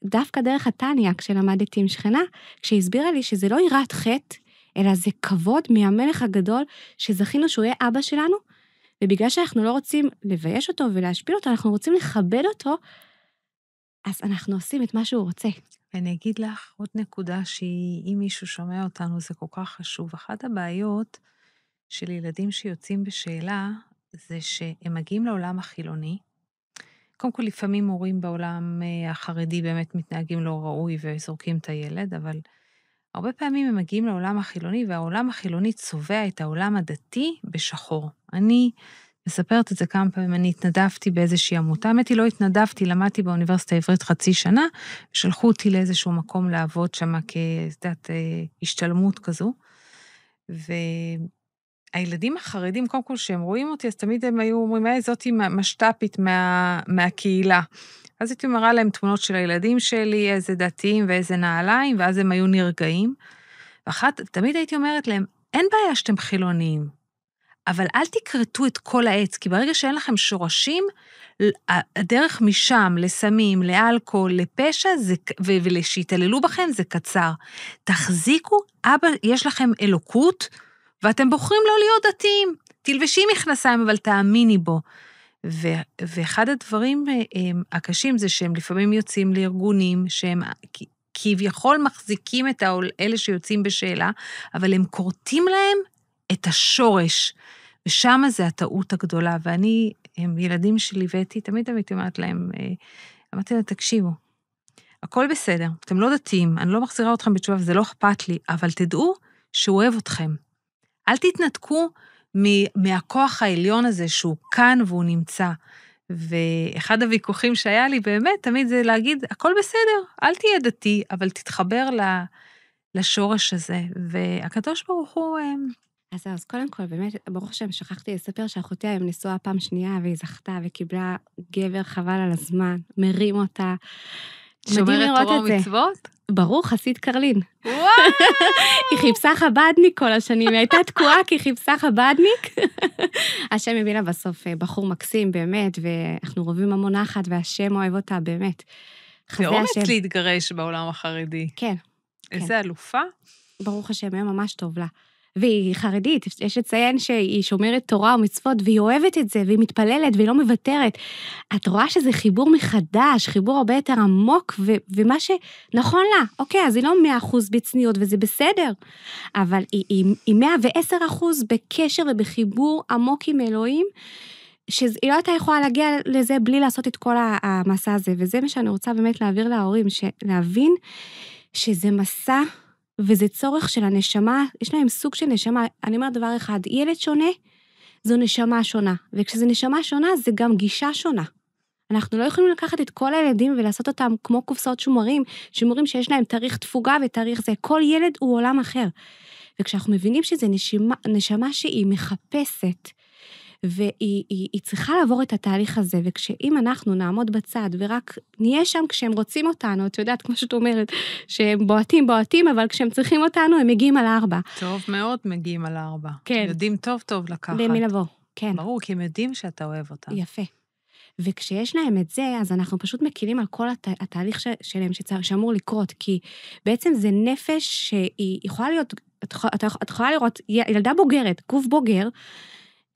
B: דווקא דרך התניא, כשלמדתי עם שכנה, כשהסבירה לי שזה לא יראת חטא, אלא זה כבוד מהמלך הגדול שזכינו שהוא יהיה אבא שלנו, ובגלל שאנחנו לא רוצים לבייש אותו ולהשפיל אותו, אנחנו רוצים לכבד אותו, אז אנחנו עושים את מה שהוא רוצה. אני אגיד
A: לך עוד נקודה שהיא, אם מישהו שומע אותנו, זה כל כך חשוב. אחת הבעיות של ילדים שיוצאים בשאלה, זה שהם מגיעים לעולם החילוני. קודם כל, לפעמים הורים בעולם אה, החרדי באמת מתנהגים לא ראוי וזורקים את הילד, אבל הרבה פעמים הם מגיעים לעולם החילוני, והעולם החילוני צובע את העולם הדתי בשחור. אני מספרת את זה כמה פעמים, אני התנדבתי באיזושהי עמותה. האמת היא, לא התנדבתי, למדתי באוניברסיטה העברית חצי שנה, ושלחו אותי לאיזשהו מקום לעבוד שם כדת אה, השתלמות כזו. והילדים החרדים, קודם כל, כשהם רואים אותי, אז תמיד הם היו אומרים, אה, זאתי משת"פית מה, מהקהילה. אז הייתי מראה להם תמונות של הילדים שלי, איזה דתיים ואיזה נעליים, ואז הם היו נרגעים. ואחת, תמיד הייתי אומרת להם, אין בעיה שאתם חילוניים, אבל אל תכרתו את כל העץ, כי ברגע שאין לכם שורשים, הדרך משם לסמים, לאלכוהול, לפשע זה, ולשיתעללו בכם זה קצר. תחזיקו, אבא, יש לכם אלוקות, ואתם בוחרים לא להיות דתיים. תלבשי מכנסיים, אבל תאמיני בו. ואחד הדברים אה, אה, הקשים זה שהם לפעמים יוצאים לארגונים שהם כביכול מחזיקים את אלה שיוצאים בשאלה, אבל הם כורתים להם את השורש. ושם זה הטעות הגדולה. ואני, הם ילדים שליוויתי, תמיד תמיד אומרת להם, אה, אמרתי להם, תקשיבו, הכל בסדר, אתם לא דתיים, אני לא מחזירה אתכם בתשובה וזה לא אכפת לי, אבל תדעו שהוא אוהב אתכם. אל תתנתקו מהכוח העליון הזה שהוא כאן והוא נמצא. ואחד הוויכוחים שהיה לי באמת תמיד זה להגיד, הכל בסדר, אל תהיה דתי, אבל
B: תתחבר לשורש הזה. והקדוש ברוך הוא... אה, אז אז קודם כל, באמת, ברוך השם, שכחתי לספר שאחותי היום נשואה פעם שנייה, והיא זכתה וקיבלה גבר חבל על הזמן, מרים אותה. שומרת תורה ומצוות? ברור, חסיד קרלין. וואו! היא חיפשה חבדניק כל השנים, היא הייתה תקועה כי היא חיפשה חבדניק. השם הביא לה בסוף אה, בחור מקסים, באמת, ואנחנו רובים המון אחת, והשם אוהב אותה, באמת. זה אומץ
A: להתגרש בעולם החרדי.
B: כן. איזה כן. אלופה. ברוך השם, היה ממש טוב לה. והיא חרדית, יש לציין שהיא שומרת תורה ומצוות, והיא אוהבת את זה, והיא מתפללת, והיא לא מוותרת. את רואה שזה חיבור מחדש, חיבור הרבה יותר עמוק, ו- ומה שנכון לה, אוקיי, אז היא לא מאה אחוז בצניעות, וזה בסדר, אבל היא, מאה ועשר אחוז בקשר ובחיבור עמוק עם אלוהים. שהיא לא הייתה יכולה להגיע לזה בלי לעשות את כל המסע הזה, וזה מה שאני רוצה באמת להעביר להורים, להבין שזה מסע וזה צורך של הנשמה, יש להם סוג של נשמה. אני אומרת דבר אחד, ילד שונה זו נשמה שונה, וכשזו נשמה שונה זה גם גישה שונה. אנחנו לא יכולים לקחת את כל הילדים ולעשות אותם כמו קופסאות שומרים, שומרים שיש להם תאריך תפוגה ותאריך זה. כל ילד הוא עולם אחר. וכשאנחנו מבינים שזו נשמה, נשמה שהיא מחפשת, והיא היא, היא צריכה לעבור את התהליך הזה, וכשאם אנחנו נעמוד בצד ורק נהיה שם כשהם רוצים אותנו, את יודעת, כמו שאת אומרת, שהם בועטים, בועטים, אבל כשהם צריכים אותנו, הם מגיעים על ארבע.
A: טוב מאוד מגיעים על ארבע. כן. יודעים טוב טוב לקחת. למי לבוא, כן. ברור, כי הם יודעים שאתה אוהב אותם. יפה.
B: וכשיש להם את זה, אז אנחנו פשוט מקילים על כל הת... התהליך ש, שלהם שצר, שאמור לקרות, כי בעצם זה נפש שהיא יכולה להיות, את, את, את יכולה לראות ילדה בוגרת, גוף בוגר,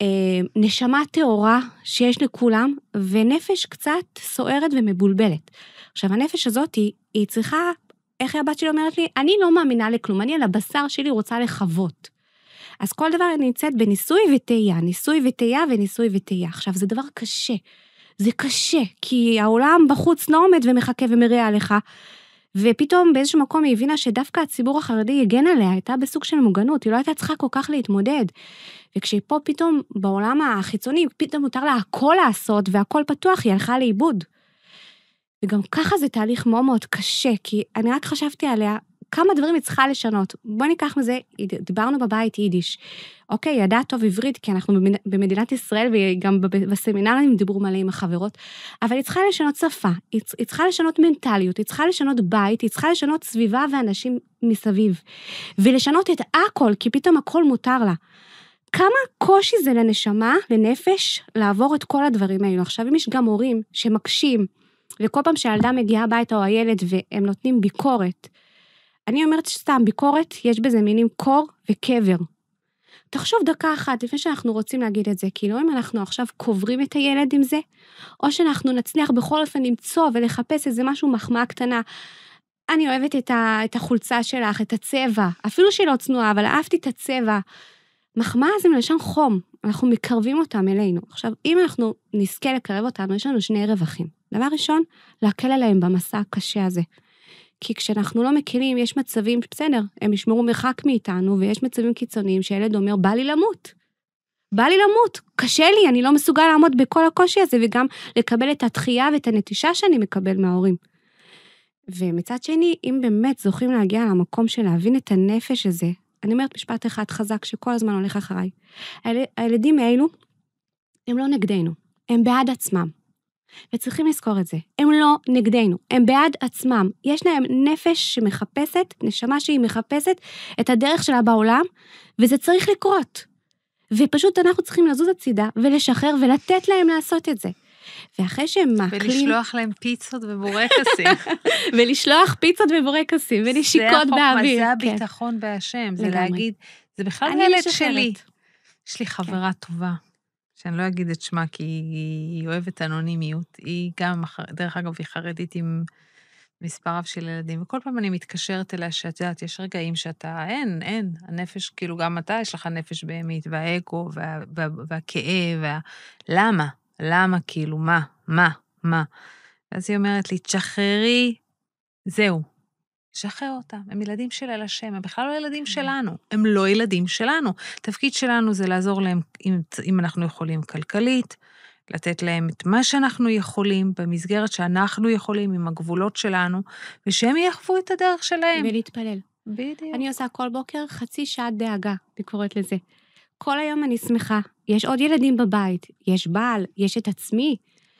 B: אה, נשמה טהורה שיש לכולם, ונפש קצת סוערת ומבולבלת. עכשיו, הנפש הזאת, היא, היא צריכה, איך הבת שלי אומרת לי? אני לא מאמינה לכלום, אני על הבשר שלי רוצה לחוות. אז כל דבר נמצאת בניסוי וטעייה, ניסוי וטעייה וניסוי וטעייה. עכשיו, זה דבר קשה. זה קשה, כי העולם בחוץ לא עומד ומחכה ומריע עליך, ופתאום באיזשהו מקום היא הבינה שדווקא הציבור החרדי הגן עליה, הייתה בסוג של מוגנות, היא לא הייתה צריכה כל כך להתמודד. וכשהיא פה פתאום, בעולם החיצוני, פתאום מותר לה הכל לעשות והכל פתוח, היא הלכה לאיבוד. וגם ככה זה תהליך מאוד מאוד קשה, כי אני רק חשבתי עליה, כמה דברים היא צריכה לשנות. בואו ניקח מזה, דיברנו בבית יידיש. אוקיי, היא ידעה טוב עברית, כי אנחנו במדינת ישראל, וגם בסמינרים דיברו מלא עם החברות, אבל היא צריכה לשנות שפה, היא צריכה לשנות מנטליות, היא צריכה לשנות בית, היא צריכה לשנות סביבה ואנשים מסביב. ולשנות את הכל, כי פתאום הכל מותר לה. כמה קושי זה לנשמה, לנפש, לעבור את כל הדברים האלו. עכשיו, אם יש גם הורים שמקשים, וכל פעם שהילדה מגיעה הביתה או הילד והם נותנים ביקורת, אני אומרת סתם, ביקורת, יש בזה מינים קור וקבר. תחשוב דקה אחת לפני שאנחנו רוצים להגיד את זה, כאילו אם אנחנו עכשיו קוברים את הילד עם זה, או שאנחנו נצליח בכל אופן למצוא ולחפש איזה משהו, מחמאה קטנה. אני אוהבת את, ה, את החולצה שלך, את הצבע, אפילו שהיא לא צנועה, אבל אהבתי את הצבע. מחמאה זה מלשון חום, אנחנו מקרבים אותם אלינו. עכשיו, אם אנחנו נזכה לקרב אותנו, יש לנו שני רווחים. דבר ראשון, להקל עליהם במסע הקשה הזה. כי כשאנחנו לא מקלים, יש מצבים, בסדר, הם ישמרו מרחק מאיתנו, ויש מצבים קיצוניים שילד אומר, בא לי למות. בא לי למות, קשה לי, אני לא מסוגל לעמוד בכל הקושי הזה, וגם לקבל את התחייה ואת הנטישה שאני מקבל מההורים. ומצד שני, אם באמת זוכים להגיע למקום של להבין את הנפש הזה, אני אומרת משפט אחד חזק שכל הזמן הולך אחריי. הילדים האלו, הם לא נגדנו, הם בעד עצמם. וצריכים לזכור את זה. הם לא נגדנו, הם בעד עצמם. יש להם נפש שמחפשת, נשמה שהיא מחפשת את הדרך שלה בעולם, וזה צריך לקרות. ופשוט אנחנו צריכים לזוז הצידה ולשחרר ולתת להם לעשות את זה. ואחרי שהם מאכלים... ולשלוח
A: להם פיצות ובורקסים.
B: ולשלוח פיצות ובורקסים, ולשיקות באוויר. זה הביטחון
A: כן. בהשם, זה לגמרי. להגיד,
B: זה בכלל ילד שלי.
A: יש לי חברה כן. טובה, שאני לא אגיד את שמה, כי היא אוהבת אנונימיות. היא גם, דרך אגב, היא חרדית עם מספר רב של ילדים, וכל פעם אני מתקשרת אליה, שאת יודעת, יש רגעים שאתה, אין, אין. הנפש, כאילו, גם אתה, יש לך נפש בהמית, והאגו, וה, וה, והכאב, וה... למה? למה, כאילו, מה? מה? מה? ואז היא אומרת לי, תשחררי, זהו, שחרר אותם, הם ילדים של אל השם, הם בכלל לא ילדים כן. שלנו, הם לא ילדים שלנו. התפקיד שלנו זה לעזור להם, אם, אם אנחנו יכולים כלכלית, לתת להם את מה שאנחנו יכולים, במסגרת שאנחנו יכולים, עם הגבולות שלנו, ושהם יאכפו את הדרך שלהם.
B: ולהתפלל. בדיוק. אני עושה כל בוקר חצי שעת דאגה, אני קוראת לזה. כל היום אני שמחה, יש עוד ילדים בבית, יש בעל, יש את עצמי,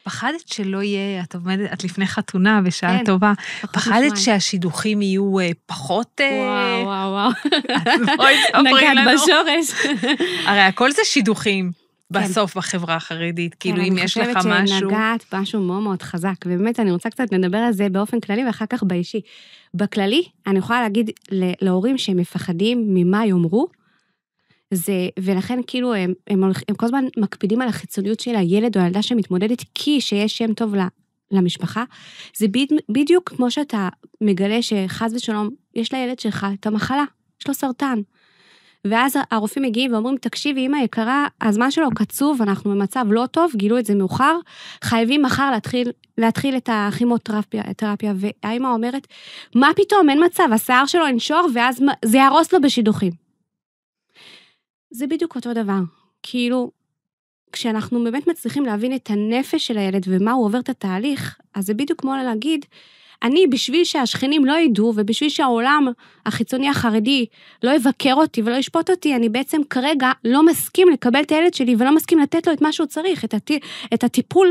B: פחדת שלא יהיה, את עומדת, את לפני חתונה בשעה כן, טובה, פחדת שמיים. שהשידוכים יהיו אה,
A: פחות... אה, וואו, וואו,
B: וואו. בואי תספרי לנו. נגעת
A: בשורש. הרי הכל זה שידוכים. כן. בסוף בחברה החרדית, כן, כאילו אם יש לך משהו... כן, אני חושבת שנגעת
B: משהו מאוד מאוד חזק, ובאמת אני רוצה קצת לדבר על זה באופן כללי ואחר כך באישי. בכללי, אני יכולה להגיד להורים שמפחדים ממה יאמרו, זה, ולכן כאילו הם, הם, הם, הם כל הזמן מקפידים על החיצוניות של הילד או הילדה שמתמודדת, כי שיש שם טוב לה, למשפחה. זה ביד, בדיוק כמו שאתה מגלה שחס ושלום, יש לילד שלך את המחלה, יש לו סרטן. ואז הרופאים מגיעים ואומרים, תקשיבי, אמא יקרה, הזמן שלו קצוב, אנחנו במצב לא טוב, גילו את זה מאוחר, חייבים מחר להתחיל, להתחיל את הכימותרפיה. והאימא אומרת, מה פתאום, אין מצב, השיער שלו ינשור, ואז זה יהרוס לו בשידוכים. זה בדיוק אותו דבר. כאילו, כשאנחנו באמת מצליחים להבין את הנפש של הילד ומה הוא עובר את התהליך, אז זה בדיוק כמו להגיד, אני, בשביל שהשכנים לא ידעו, ובשביל שהעולם החיצוני החרדי לא יבקר אותי ולא ישפוט אותי, אני בעצם כרגע לא מסכים לקבל את הילד שלי ולא מסכים לתת לו את מה שהוא צריך, את, הט... את הטיפול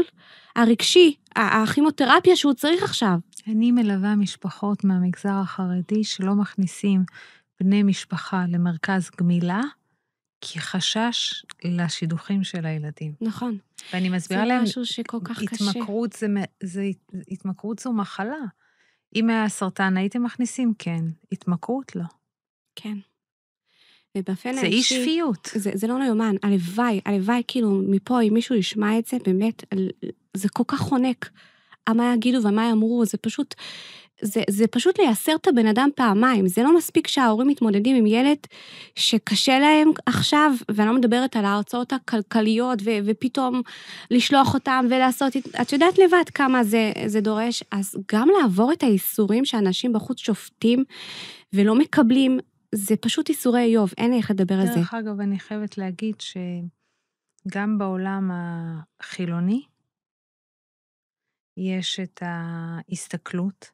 B: הרגשי, הכימותרפיה שהוא צריך עכשיו.
A: אני מלווה משפחות מהמגזר החרדי שלא מכניסים בני משפחה למרכז גמילה, כי חשש לשידוכים של הילדים. נכון. ואני מסבירה להם... זה משהו
B: שכל כך התמכרות
A: קשה. זה, זה, התמכרות זו מחלה. אם היה סרטן, הייתם מכניסים כן, התמכרות לא. כן.
B: ובאופן זה אי שפיות. זה, זה לא נאומן. הלוואי, הלוואי, כאילו, מפה, אם מישהו ישמע את זה, באמת, זה כל כך חונק. מה יגידו ומה יאמרו, זה פשוט... זה, זה פשוט לייסר את הבן אדם פעמיים. זה לא מספיק שההורים מתמודדים עם ילד שקשה להם עכשיו, ואני לא מדברת על ההרצאות הכלכליות, ו, ופתאום לשלוח אותם ולעשות... את יודעת לבד כמה זה, זה דורש, אז גם לעבור את האיסורים שאנשים בחוץ שופטים ולא מקבלים, זה פשוט איסורי איוב, אין לי איך לדבר על זה. דרך
A: אגב, אני חייבת להגיד שגם בעולם החילוני, יש את ההסתכלות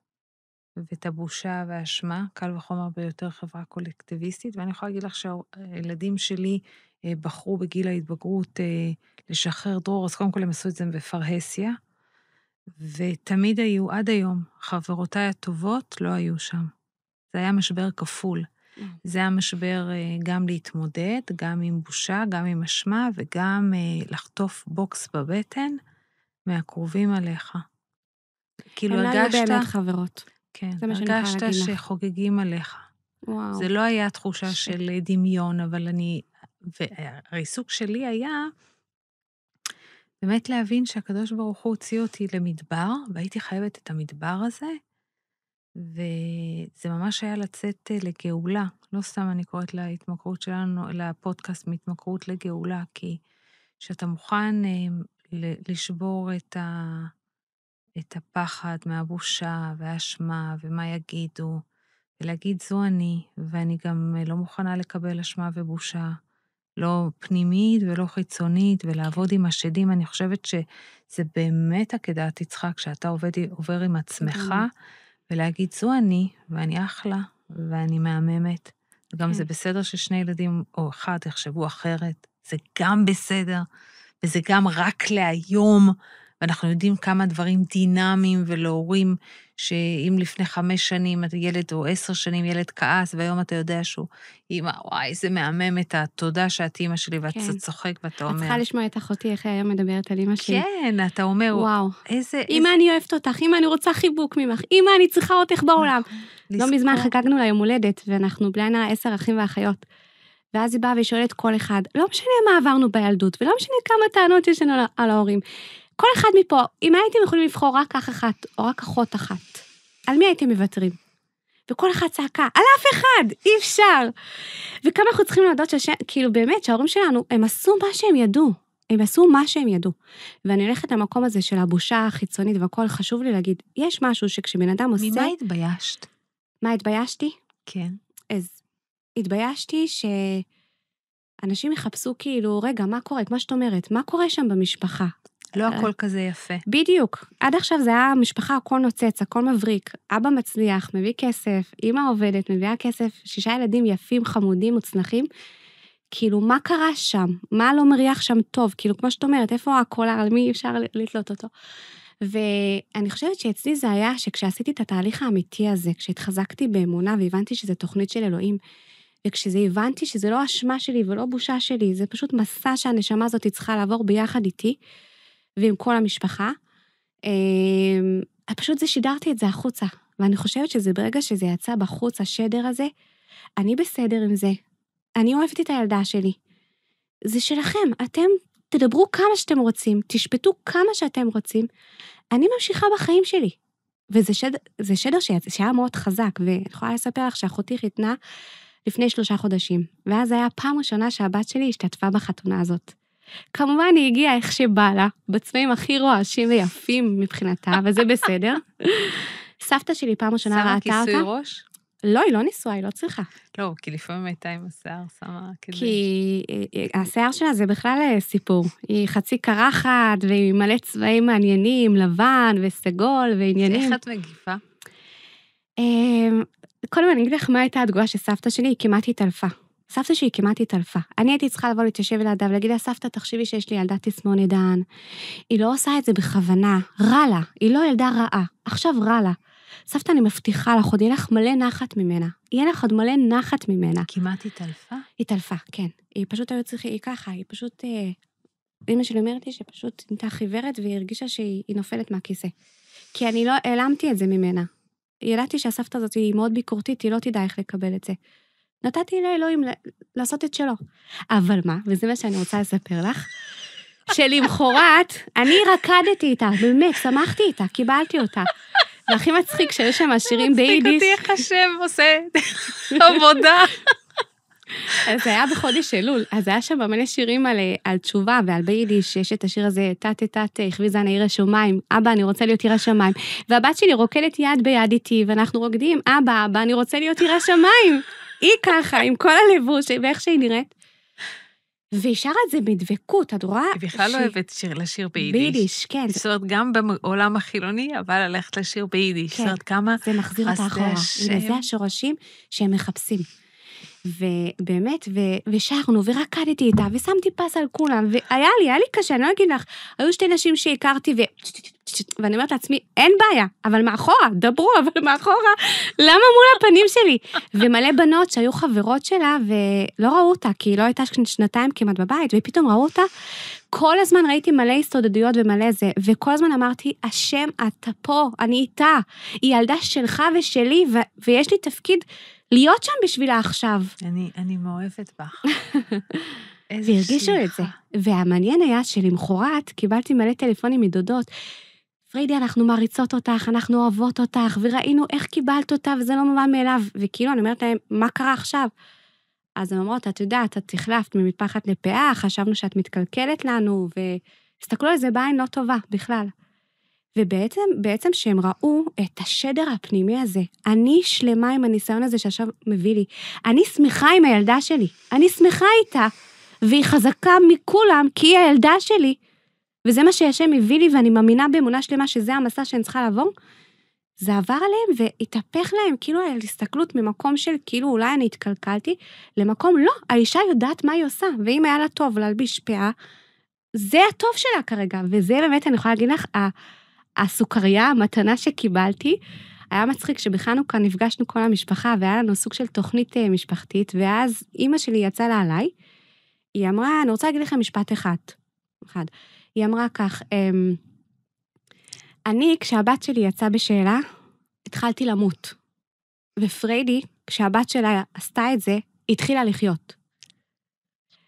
A: ואת הבושה והאשמה, קל וחומר ביותר חברה קולקטיביסטית, ואני יכולה להגיד לך שהילדים שלי אה, בחרו בגיל ההתבגרות אה, לשחרר דרור, אז קודם כל הם עשו את זה בפרהסיה, ותמיד היו, עד היום, חברותיי הטובות לא היו שם. זה היה משבר כפול. אה. זה היה משבר גם להתמודד, גם עם בושה, גם עם אשמה וגם לחטוף בוקס בבטן מהקרובים עליך. כאילו הרגשת... הן לא היו באמת חברות. כן, זה מה שאני יכולה להגיד לך. הרגשת שחוגגים עליך.
B: וואו. זה לא היה
A: תחושה ש... של דמיון, אבל אני... והריסוק שלי היה באמת להבין שהקדוש ברוך הוא הוציא אותי למדבר, והייתי חייבת את המדבר הזה, וזה ממש היה לצאת אה, לגאולה. לא סתם אני קוראת להתמכרות שלנו, לפודקאסט מהתמכרות לגאולה, כי כשאתה מוכן אה, לשבור את ה... את הפחד מהבושה והאשמה ומה יגידו, ולהגיד זו אני, ואני גם אה, לא מוכנה לקבל אשמה ובושה, לא פנימית ולא חיצונית, ולעבוד עם השדים. אני חושבת שזה באמת עקדת יצחק, כשאתה עובד, עובר עם עצמך, כן. ולהגיד זו אני, ואני אחלה, ואני מהממת. גם כן. זה בסדר ששני ילדים או אחד יחשבו אחרת, זה גם בסדר, וזה גם רק להיום. ואנחנו יודעים כמה דברים דינמיים ולהורים, שאם לפני חמש שנים ילד או עשר שנים ילד כעס, והיום אתה יודע שהוא, אמא, וואי, איזה את התודה שאת אימא שלי, ואת כן.
B: צוחק ואתה אומר... את צריכה לשמוע את אחותי איך היא היום מדברת על אימא שלי. כן, אתה אומר, וואו, איזה... אימא, איזה... אני אוהבת אותך, אימא, אני רוצה חיבוק ממך, אימא, אני צריכה אותך בעולם. נכון. לא מזמן חגגנו ליום הולדת, ואנחנו בלי עין עשר אחים ואחיות. ואז היא באה ושואלת כל אחד, לא משנה מה עברנו בילדות, ולא משנה כמה טענות יש לנו על ההורים, כל אחד מפה, אם הייתם יכולים לבחור רק אח אחת או רק אחות אחת, על מי הייתם מוותרים? וכל אחד צעקה, על אף אחד, אי אפשר. וכמה אנחנו צריכים להודות שש... כאילו באמת, שההורים שלנו, הם עשו מה שהם ידעו. הם עשו מה שהם ידעו. ואני הולכת למקום הזה של הבושה החיצונית והכול, חשוב לי להגיד, יש משהו שכשבן אדם עושה... ממה התביישת? מה התביישתי? כן. אז התביישתי שאנשים יחפשו כאילו, רגע, מה קורה? כמו שאת אומרת, מה קורה שם במשפחה? לא אה. הכל כזה יפה. בדיוק. עד עכשיו זה היה משפחה, הכל נוצץ, הכל מבריק. אבא מצליח, מביא כסף, אימא עובדת, מביאה כסף, שישה ילדים יפים, חמודים, מוצנחים. כאילו, מה קרה שם? מה לא מריח שם טוב? כאילו, כמו שאת אומרת, איפה הקולר, על מי אפשר לתלות אותו? ואני חושבת שאצלי זה היה שכשעשיתי את התהליך האמיתי הזה, כשהתחזקתי באמונה והבנתי שזו תוכנית של אלוהים, וכשזה הבנתי שזה לא אשמה שלי ולא בושה שלי, זה פשוט מסע שהנשמה הזאת צריכה לעבור ביחד איתי, ועם כל המשפחה. אה, פשוט זה שידרתי את זה החוצה, ואני חושבת שזה ברגע שזה יצא בחוץ, השדר הזה, אני בסדר עם זה. אני אוהבת את הילדה שלי. זה שלכם, אתם תדברו כמה שאתם רוצים, תשפטו כמה שאתם רוצים. אני ממשיכה בחיים שלי. וזה שד, שדר שהיה מאוד חזק, ואני יכולה לספר לך שאחותי חיתנה לפני שלושה חודשים, ואז זו הייתה הפעם הראשונה שהבת שלי השתתפה בחתונה הזאת. כמובן, היא הגיעה איך שבא לה, בצבעים הכי רועשים ויפים מבחינתה, וזה בסדר. סבתא שלי פעם ראשונה ראתה אותה. שמה כיסוי ראש? לא, היא לא נשואה, היא לא צריכה.
A: לא, כי לפעמים הייתה עם השיער שמה כזה.
B: כי אה, אה, השיער שלה זה בכלל אה, סיפור. היא חצי קרחת, והיא מלא צבעים מעניינים, לבן וסגול ועניינים. איך את מגיבה? אמ, קודם כל, אני אגיד לך מה הייתה התגובה של סבתא שלי, היא כמעט התעלפה. סבתא שלי כמעט התעלפה. אני הייתי צריכה לבוא להתיישב לידה ולהגיד לה, סבתא, תחשיבי שיש לי ילדה תסמונת דן. היא לא עושה את זה בכוונה, רע לה, היא לא ילדה רעה, עכשיו רע לה. סבתא, אני מבטיחה לך, עוד יהיה לך מלא נחת ממנה. יהיה לך עוד מלא נחת ממנה. כמעט התעלפה? התעלפה, כן. היא פשוט היו צריכה, היא ככה, היא פשוט... אימא אה, שלי אומרת לי שפשוט נהייתה חיוורת והיא הרגישה שהיא נופלת מהכיסא. כי אני לא העלמתי את זה ממנה. ידעתי שהסבתא הזאת היא מאוד ביקורתית, היא לא תדע איך לקבל את זה. נתתי לאלוהים לעשות את שלו. אבל מה, וזה מה שאני רוצה לספר לך, שלמחרת, אני רקדתי איתה, באמת, שמחתי איתה, קיבלתי אותה. והכי מצחיק שיש שם שירים ביידיש. מצחיק אותי איך השם עושה עבודה. אז זה היה בחודש אלול, אז היה שם מלא שירים על, אה, על תשובה ועל ביידיש, יש את השיר הזה, תת תת הכביזן עיר השמיים, אבא, אני רוצה להיות עיר השמיים. והבת שלי רוקדת יד ביד איתי, ואנחנו רוקדים, אבא, אבא, אני רוצה להיות עיר השמיים. היא ככה, עם כל הלבוש ואיך שהיא נראית. והיא שרה את זה בדבקות, את רואה? היא בכלל ש... לא אוהבת
A: שיר, לשיר ביידיש. ביידיש, כן. זאת אומרת, גם בעולם החילוני, אבל ללכת לשיר ביידיש. כן. זאת אומרת, כמה...
B: זה מחזיר אותה אחורה. הנה, זה השורשים שהם מחפשים. ובאמת, ו- ושרנו, ורקדתי איתה, ושמתי פס על כולם, והיה לי, היה לי קשה, אני לא אגיד לך, היו שתי נשים שהכרתי, ו... ש... ואני אומרת לעצמי, אין בעיה, אבל מאחורה, דברו, אבל מאחורה, למה מול הפנים שלי? ומלא בנות שהיו חברות שלה ולא ראו אותה, כי היא לא הייתה שנתיים כמעט בבית, ופתאום ראו אותה. כל הזמן ראיתי מלא הסתודדויות ומלא זה, וכל הזמן אמרתי, השם, אתה פה, אני איתה. היא ילדה שלך ושלי, ו- ויש לי תפקיד להיות שם בשבילה עכשיו. אני, אני מאוהבת בך. איזה והרגישו את זה. והמעניין היה שלמחרת קיבלתי מלא טלפונים מדודות פריידי, אנחנו מעריצות אותך, אנחנו אוהבות אותך, וראינו איך קיבלת אותה, וזה לא מובן מאליו. וכאילו, אני אומרת להם, מה קרה עכשיו? אז הן אומרות, את יודעת, את החלפת ממטפחת לפאה, חשבנו שאת מתקלקלת לנו, והסתכלו על זה בעין לא טובה בכלל. ובעצם, בעצם שהם ראו את השדר הפנימי הזה. אני שלמה עם הניסיון הזה שעכשיו מביא לי. אני שמחה עם הילדה שלי, אני שמחה איתה, והיא חזקה מכולם, כי היא הילדה שלי. וזה מה שהשם הביא לי, ואני מאמינה באמונה שלמה שזה המסע שאני צריכה לעבור. זה עבר עליהם והתהפך להם, כאילו על הסתכלות ממקום של כאילו אולי אני התקלקלתי, למקום לא, האישה יודעת מה היא עושה, ואם היה לה טוב להלביש פאה, זה הטוב שלה כרגע, וזה באמת, אני יכולה להגיד לך, הסוכריה, המתנה שקיבלתי, היה מצחיק שבחנוכה נפגשנו כל המשפחה, והיה לנו סוג של תוכנית אה, משפחתית, ואז אימא שלי יצאה לה עליי, היא אמרה, אני רוצה להגיד לכם משפט אחד. אחד. היא אמרה כך, אמ, אני, כשהבת שלי יצאה בשאלה, התחלתי למות. ופריידי, כשהבת שלה עשתה את זה, התחילה לחיות.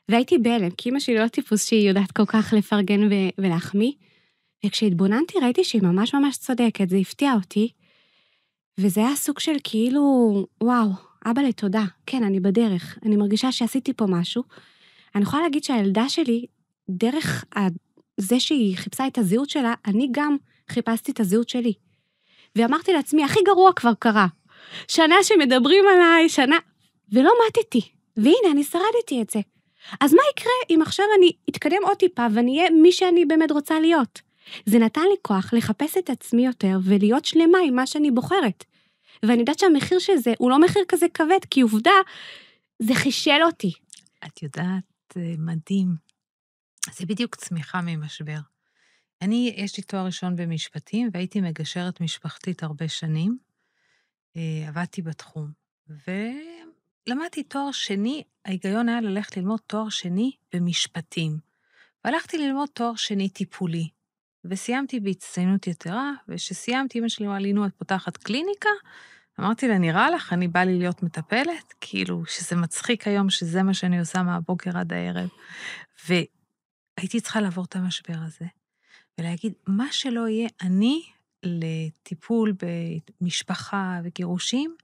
B: והייתי בהלם, כי אימא שלי לא טיפוס שהיא יודעת כל כך לפרגן ו- ולהחמיא. וכשהתבוננתי ראיתי שהיא ממש ממש צודקת, זה הפתיע אותי. וזה היה סוג של כאילו, וואו, אבא לתודה, כן, אני בדרך, אני מרגישה שעשיתי פה משהו. אני יכולה להגיד שהילדה שלי, דרך זה שהיא חיפשה את הזהות שלה, אני גם חיפשתי את הזהות שלי. ואמרתי לעצמי, הכי גרוע כבר קרה. שנה שמדברים עליי, שנה... ולא מתתי. והנה, אני שרדתי את זה. אז מה יקרה אם עכשיו אני אתקדם עוד טיפה ואני אהיה מי שאני באמת רוצה להיות? זה נתן לי כוח לחפש את עצמי יותר ולהיות שלמה עם מה שאני בוחרת. ואני יודעת שהמחיר של זה הוא לא מחיר כזה כבד, כי עובדה, זה חישל אותי. את יודעת, אה, מדהים.
A: זה בדיוק צמיחה ממשבר. אני, יש לי תואר ראשון במשפטים, והייתי מגשרת משפחתית הרבה שנים. אה, עבדתי בתחום, ולמדתי תואר שני, ההיגיון היה ללכת ללמוד תואר שני במשפטים. והלכתי ללמוד תואר שני טיפולי, וסיימתי בהצטיינות יתרה, וכשסיימתי, אמא שלי אמרה לי, נו, את פותחת קליניקה? אמרתי לה, נראה לך, אני באה לי להיות מטפלת? כאילו, שזה מצחיק היום, שזה מה שאני עושה מהבוקר עד הערב. הייתי צריכה לעבור את המשבר הזה, ולהגיד, מה שלא יהיה אני לטיפול במשפחה וגירושים,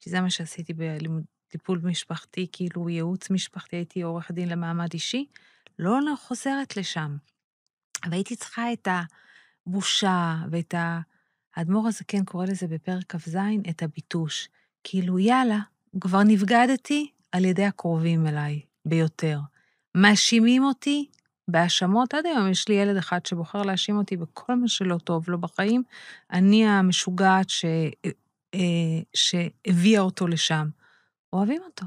A: שזה מה שעשיתי בטיפול משפחתי, כאילו ייעוץ משפחתי, הייתי עורך דין למעמד אישי, לא, לא חוזרת לשם. והייתי צריכה את הבושה ואת ה... האדמו"ר הזה כן קורא לזה בפרק כ"ז, את הביטוש. כאילו, יאללה, כבר נבגדתי על ידי הקרובים אליי ביותר. מאשימים אותי בהאשמות. עד היום יש לי ילד אחד שבוחר להאשים אותי בכל מה שלא טוב לו בחיים. אני המשוגעת ש... אה, שהביאה אותו לשם. אוהבים אותו.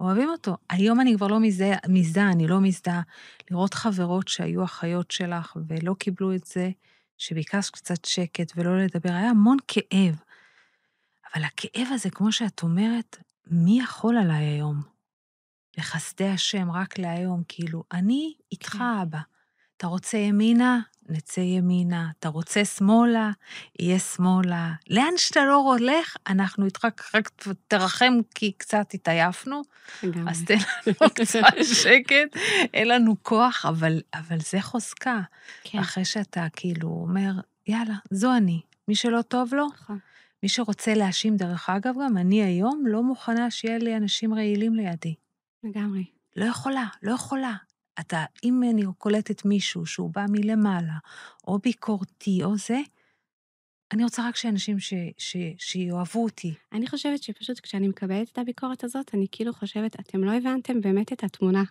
A: אוהבים אותו. היום אני כבר לא מזה, מזדהה, אני לא מזדהה. לראות חברות שהיו אחיות שלך ולא קיבלו את זה, שביקשת קצת שקט ולא לדבר, היה המון כאב. אבל הכאב הזה, כמו שאת אומרת, מי יכול עליי היום? לחסדי השם רק להיום, כאילו, אני איתך, כן. אבא. אתה רוצה ימינה? נצא ימינה. אתה רוצה שמאלה? יהיה שמאלה. לאן שאתה לא הולך, אנחנו איתך, רק תרחם כי קצת התעייפנו, אז תן לנו קצת שקט, אין לנו כוח, אבל, אבל זה חוזקה. כן. אחרי שאתה כאילו אומר, יאללה, זו אני. מי שלא טוב לו, נכון. מי שרוצה להאשים, דרך אגב, גם אני היום לא מוכנה שיהיה לי אנשים רעילים לידי. לגמרי. לא יכולה, לא יכולה. אתה, אם אני קולטת מישהו שהוא בא מלמעלה, או ביקורתי או זה,
B: אני רוצה רק שאנשים ש, ש, שיאהבו אותי. אני חושבת שפשוט כשאני מקבלת את הביקורת הזאת, אני כאילו חושבת, אתם לא הבנתם באמת את התמונה.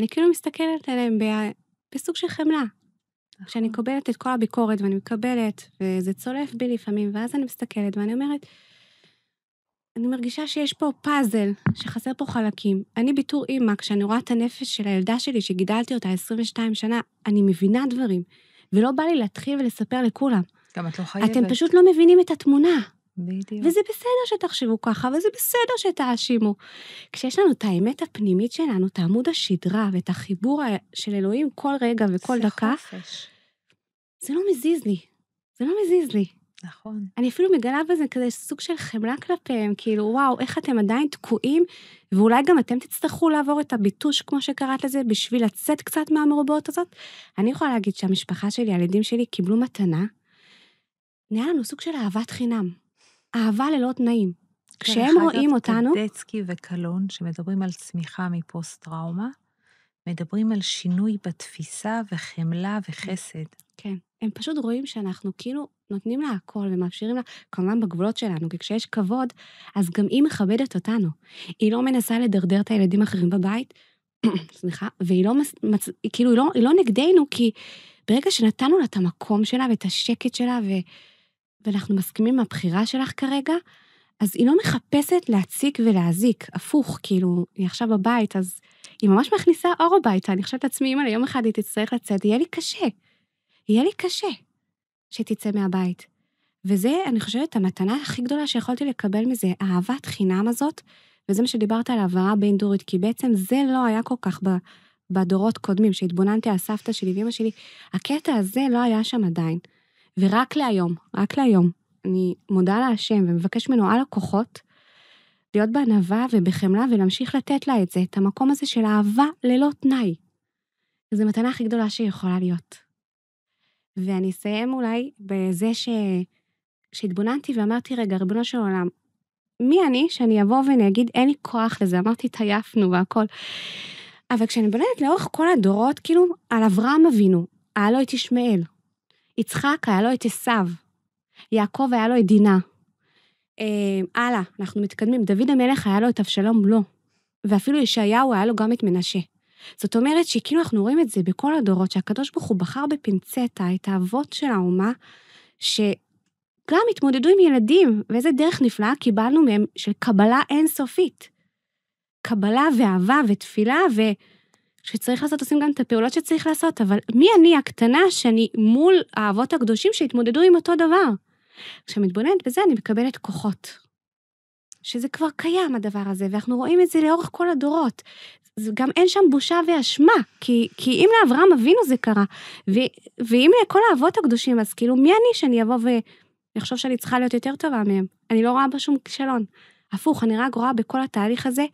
B: אני כאילו מסתכלת עליהם ב, בסוג של חמלה. כשאני נכון. קובלת את כל הביקורת ואני מקבלת, וזה צולף בי לפעמים, ואז אני מסתכלת ואני אומרת, אני מרגישה שיש פה פאזל, שחסר פה חלקים. אני בתור אימא, כשאני רואה את הנפש של הילדה שלי, שגידלתי אותה 22 שנה, אני מבינה דברים, ולא בא לי להתחיל ולספר לכולם. גם את לא חייבת. אתם פשוט לא מבינים את התמונה. בדיוק. וזה בסדר שתחשבו ככה, וזה בסדר שתאשימו. כשיש לנו את האמת הפנימית שלנו, את עמוד השדרה ואת החיבור של אלוהים כל רגע וכל זה דקה, חופש. זה לא מזיז לי. זה לא מזיז לי. נכון. אני אפילו מגלה בזה כזה סוג של חמלה כלפיהם, כאילו, וואו, איך אתם עדיין תקועים, ואולי גם אתם תצטרכו לעבור את הביטוש, כמו שקראת לזה, בשביל לצאת קצת מהמרובות הזאת. אני יכולה להגיד שהמשפחה שלי, הילדים שלי, קיבלו מתנה. נהיה לנו סוג של אהבת חינם. אהבה ללא תנאים. כן, כשהם רואים אותנו... קדצקי וקלון, שמדברים על
A: צמיחה מפוסט-טראומה, מדברים על שינוי
B: בתפיסה וחמלה וחסד. כן. הם פשוט רואים שאנחנו כאילו נותנים לה הכל ומאפשרים לה, כמובן בגבולות שלנו, כי כשיש כבוד, אז גם היא מכבדת אותנו. היא לא מנסה לדרדר את הילדים האחרים בבית, סליחה, והיא לא, מצ... כאילו, היא לא, היא לא נגדנו, כי ברגע שנתנו לה את המקום שלה ואת השקט שלה, ו... ואנחנו מסכימים עם הבחירה שלך כרגע, אז היא לא מחפשת להציק ולהזיק, הפוך, כאילו, היא עכשיו בבית, אז היא ממש מכניסה אור הביתה. אני חושבת לעצמי, אם אימא, יום אחד היא תצטרך לצאת, יהיה לי קשה. יהיה לי קשה שתצא מהבית. וזה, אני חושבת, המתנה הכי גדולה שיכולתי לקבל מזה, אהבת חינם הזאת, וזה מה שדיברת על העברה בין-דורית, כי בעצם זה לא היה כל כך ב, בדורות קודמים, שהתבוננתי על סבתא שלי ואימא שלי, הקטע הזה לא היה שם עדיין. ורק להיום, רק להיום, אני מודה להשם ומבקש ממנו על הכוחות להיות בענווה ובחמלה ולהמשיך לתת לה את זה, את המקום הזה של אהבה ללא תנאי. זו המתנה הכי גדולה שיכולה להיות. ואני אסיים אולי בזה ש... שהתבוננתי ואמרתי, רגע, ריבונו של עולם, מי אני שאני אבוא ואני אגיד, אין לי כוח לזה, אמרתי, טייפנו והכל. אבל כשאני מבוננת לאורך כל הדורות, כאילו, על אברהם אבינו, היה לו את ישמעאל, יצחק היה לו את עשיו, יעקב היה לו את דינה. אה, הלאה, אנחנו מתקדמים. דוד המלך היה לו את אבשלום, לא. ואפילו ישעיהו היה לו גם את מנשה. זאת אומרת שכאילו אנחנו רואים את זה בכל הדורות, שהקדוש ברוך הוא בחר בפינצטה את האבות של האומה, שגם התמודדו עם ילדים, ואיזה דרך נפלאה קיבלנו מהם של קבלה אינסופית. קבלה ואהבה ותפילה, ושצריך לעשות עושים גם את הפעולות שצריך לעשות, אבל מי אני הקטנה שאני מול האבות הקדושים שהתמודדו עם אותו דבר? כשמתבוננת בזה אני מקבלת כוחות. שזה כבר קיים, הדבר הזה, ואנחנו רואים את זה לאורך כל הדורות. גם אין שם בושה ואשמה, כי, כי אם לאברהם אבינו זה קרה, ו, ואם לכל האבות הקדושים, אז כאילו, מי אני שאני אבוא ואחשוב שאני צריכה להיות יותר טובה מהם? אני לא רואה בה שום כישלון. הפוך, אני רק רואה בכל התהליך הזה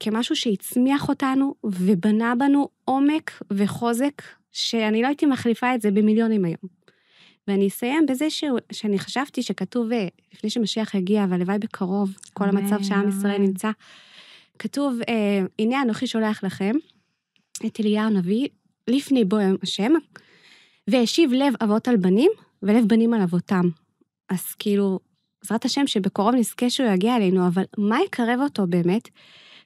B: כמשהו שהצמיח אותנו ובנה בנו עומק וחוזק, שאני לא הייתי מחליפה את זה במיליונים היום. ואני אסיים בזה ש... שאני חשבתי שכתוב, אה, לפני שמשיח יגיע, והלוואי בקרוב, כל המצב שעם ישראל נמצא, כתוב, אה, הנה אנוכי שולח לכם את אליהו הנביא, לפני בו השם, והשיב לב אבות על בנים, ולב בנים על אבותם. אז כאילו, בעזרת השם שבקרוב נזכה שהוא יגיע אלינו, אבל מה יקרב אותו באמת?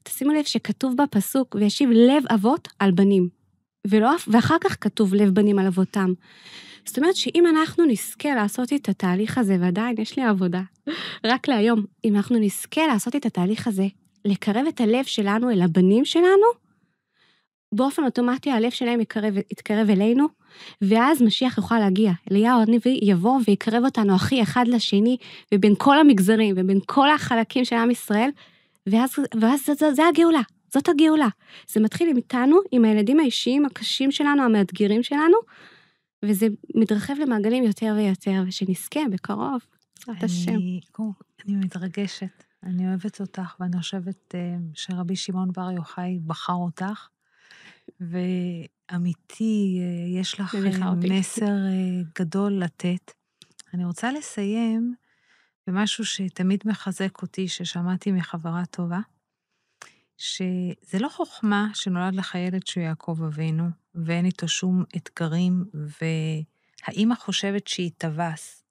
B: תשימו לב שכתוב בפסוק, וישיב לב אבות על בנים, ולא, ואחר כך כתוב לב בנים על אבותם. זאת אומרת שאם אנחנו נזכה לעשות את התהליך הזה, ועדיין יש לי עבודה, רק להיום, אם אנחנו נזכה לעשות את התהליך הזה, לקרב את הלב שלנו אל הבנים שלנו, באופן אוטומטי הלב שלהם יקרב, יתקרב אלינו, ואז משיח יוכל להגיע. אליהו הנביא יבוא ויקרב אותנו הכי אחד לשני, ובין כל המגזרים, ובין כל החלקים של עם ישראל, ואז, ואז זה, זה, זה הגאולה, זאת הגאולה. זה מתחיל איתנו, עם הילדים האישיים הקשים שלנו, המאתגרים שלנו, וזה מתרחב למעגלים יותר ויותר, ושנזכה בקרוב, בעזרת השם. אני מתרגשת, אני אוהבת אותך, ואני
A: חושבת אה, שרבי שמעון בר יוחאי בחר אותך, ואמיתי, אה, יש לך אה, מסר גדול לתת. אני רוצה לסיים במשהו שתמיד מחזק אותי, ששמעתי מחברה טובה, שזה לא חוכמה שנולד לך ילד שהוא יעקב אבינו, ואין איתו שום אתגרים, והאימא חושבת שהיא טווס,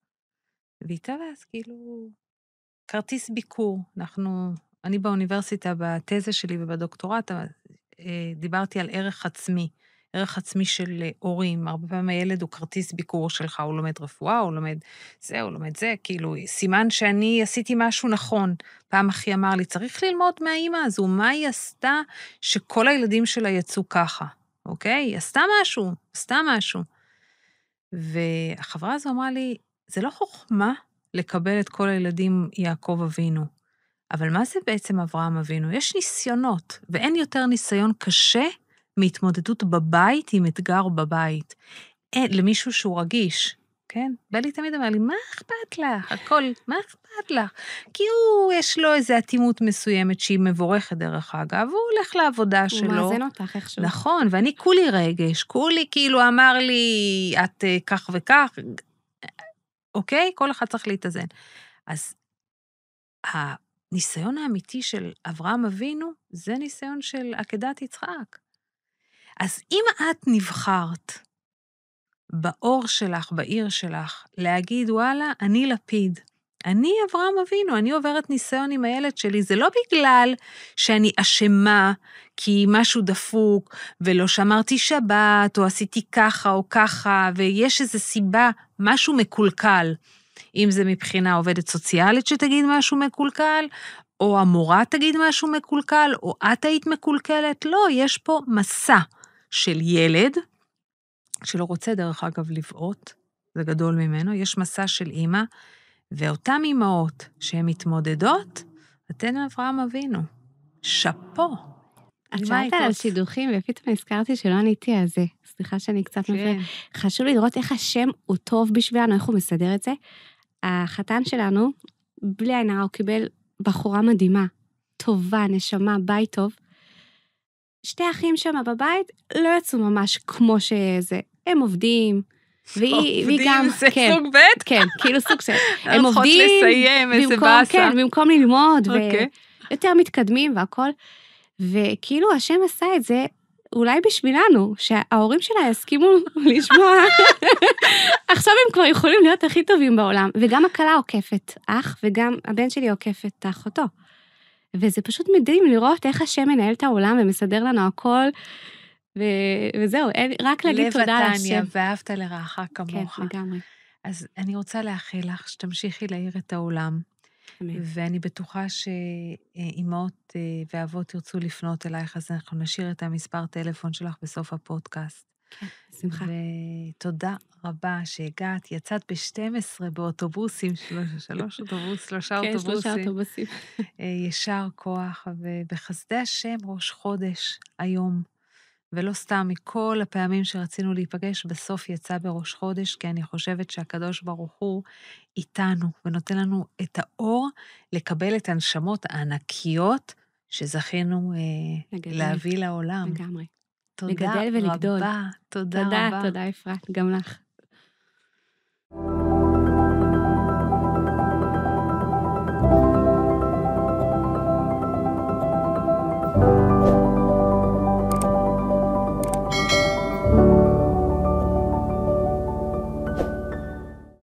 A: והיא טווס, כאילו, כרטיס ביקור. אנחנו, אני באוניברסיטה, בתזה שלי ובדוקטורט, אה, דיברתי על ערך עצמי, ערך עצמי של הורים. הרבה פעמים הילד הוא כרטיס ביקור שלך, הוא לומד רפואה, הוא לומד זה, הוא לומד זה, כאילו, סימן שאני עשיתי משהו נכון. פעם אחי אמר לי, צריך ללמוד מהאימא הזו, מה היא עשתה שכל הילדים שלה יצאו ככה? אוקיי? היא עשתה משהו, עשתה משהו. והחברה הזו אמרה לי, זה לא חוכמה לקבל את כל הילדים יעקב אבינו, אבל מה זה בעצם אברהם אבינו? יש ניסיונות, ואין יותר ניסיון קשה מהתמודדות בבית עם אתגר בבית. אין, למישהו שהוא רגיש. כן? בלי תמיד אמר לי, מה אכפת לך? הכל, מה אכפת לך? כי הוא, יש לו איזו אטימות מסוימת שהיא מבורכת, דרך אגב, הוא הולך לעבודה הוא שלו. הוא מאזן אותך
B: איכשהו. נכון,
A: ואני כולי רגש, כולי כאילו אמר לי, את אה, כך וכך, אוקיי? כל אחד צריך להתאזן. אז הניסיון האמיתי של אברהם אבינו, זה ניסיון של עקדת יצחק. אז אם את נבחרת, באור שלך, בעיר שלך, להגיד, וואלה, אני לפיד. אני אברהם אבינו, אני עוברת ניסיון עם הילד שלי. זה לא בגלל שאני אשמה כי משהו דפוק, ולא שמרתי שבת, או עשיתי ככה או ככה, ויש איזו סיבה, משהו מקולקל. אם זה מבחינה עובדת סוציאלית שתגיד משהו מקולקל, או המורה תגיד משהו מקולקל, או את היית מקולקלת, לא, יש פה מסע של ילד שלא רוצה, דרך אגב, לבעוט, זה גדול ממנו, יש מסע של אימא, ואותן אימהות שהן מתמודדות, אתן אברהם אבינו. שאפו.
B: את שאלת על שידוכים, ופתאום הזכרתי שלא עניתי על זה. סליחה שאני קצת כן. מפריעה. חשוב לי לראות איך השם הוא טוב בשבילנו, איך הוא מסדר את זה. החתן שלנו, בלי עין הוא קיבל בחורה מדהימה, טובה, נשמה, בית טוב. שתי אחים שם בבית לא יצאו ממש כמו שזה. הם עובדים. והיא, והיא גם, זה כן, סוג
A: ב'? כן, כאילו סוג של,
B: הם עובדים, לסיים, איזה במקום, באסה. כן, במקום ללמוד, okay. ויותר אוקיי. מתקדמים והכול. וכאילו השם עשה את זה אולי בשבילנו, שההורים שלה יסכימו לשמוע. עכשיו הם כבר יכולים להיות הכי טובים בעולם. וגם הכלה עוקפת אח, וגם הבן שלי עוקפת אחותו. וזה פשוט מדהים לראות איך השם מנהל את העולם ומסדר לנו הכל ו- וזהו, אין, רק להגיד לב תודה לעניין. לב התעשייה
A: ואהבת לרעך כן, כמוך. כן, לגמרי. אז אני רוצה לאחל לך שתמשיכי להאיר את העולם. ואני בטוחה שאימהות אה, ואבות ירצו לפנות אלייך, אז אנחנו נשאיר את המספר טלפון שלך בסוף הפודקאסט. כן, בשמחה. ותודה רבה שהגעת. יצאת ב-12 באוטובוסים, שלוש, שלוש אוטובוס, שלושה כן, אוטובוסים. כן, שלושה אוטובוסים. אה, ישר כוח, ובחסדי השם ראש חודש היום. ולא סתם מכל הפעמים שרצינו להיפגש, בסוף יצא בראש חודש, כי אני חושבת שהקדוש ברוך הוא איתנו ונותן לנו את האור לקבל את הנשמות הענקיות שזכינו אה, לגדל. להביא לעולם. לגמרי.
B: תודה לגדל ולגדול. רבה,
A: תודה, תודה רבה. תודה, תודה,
B: אפרת, גם לך.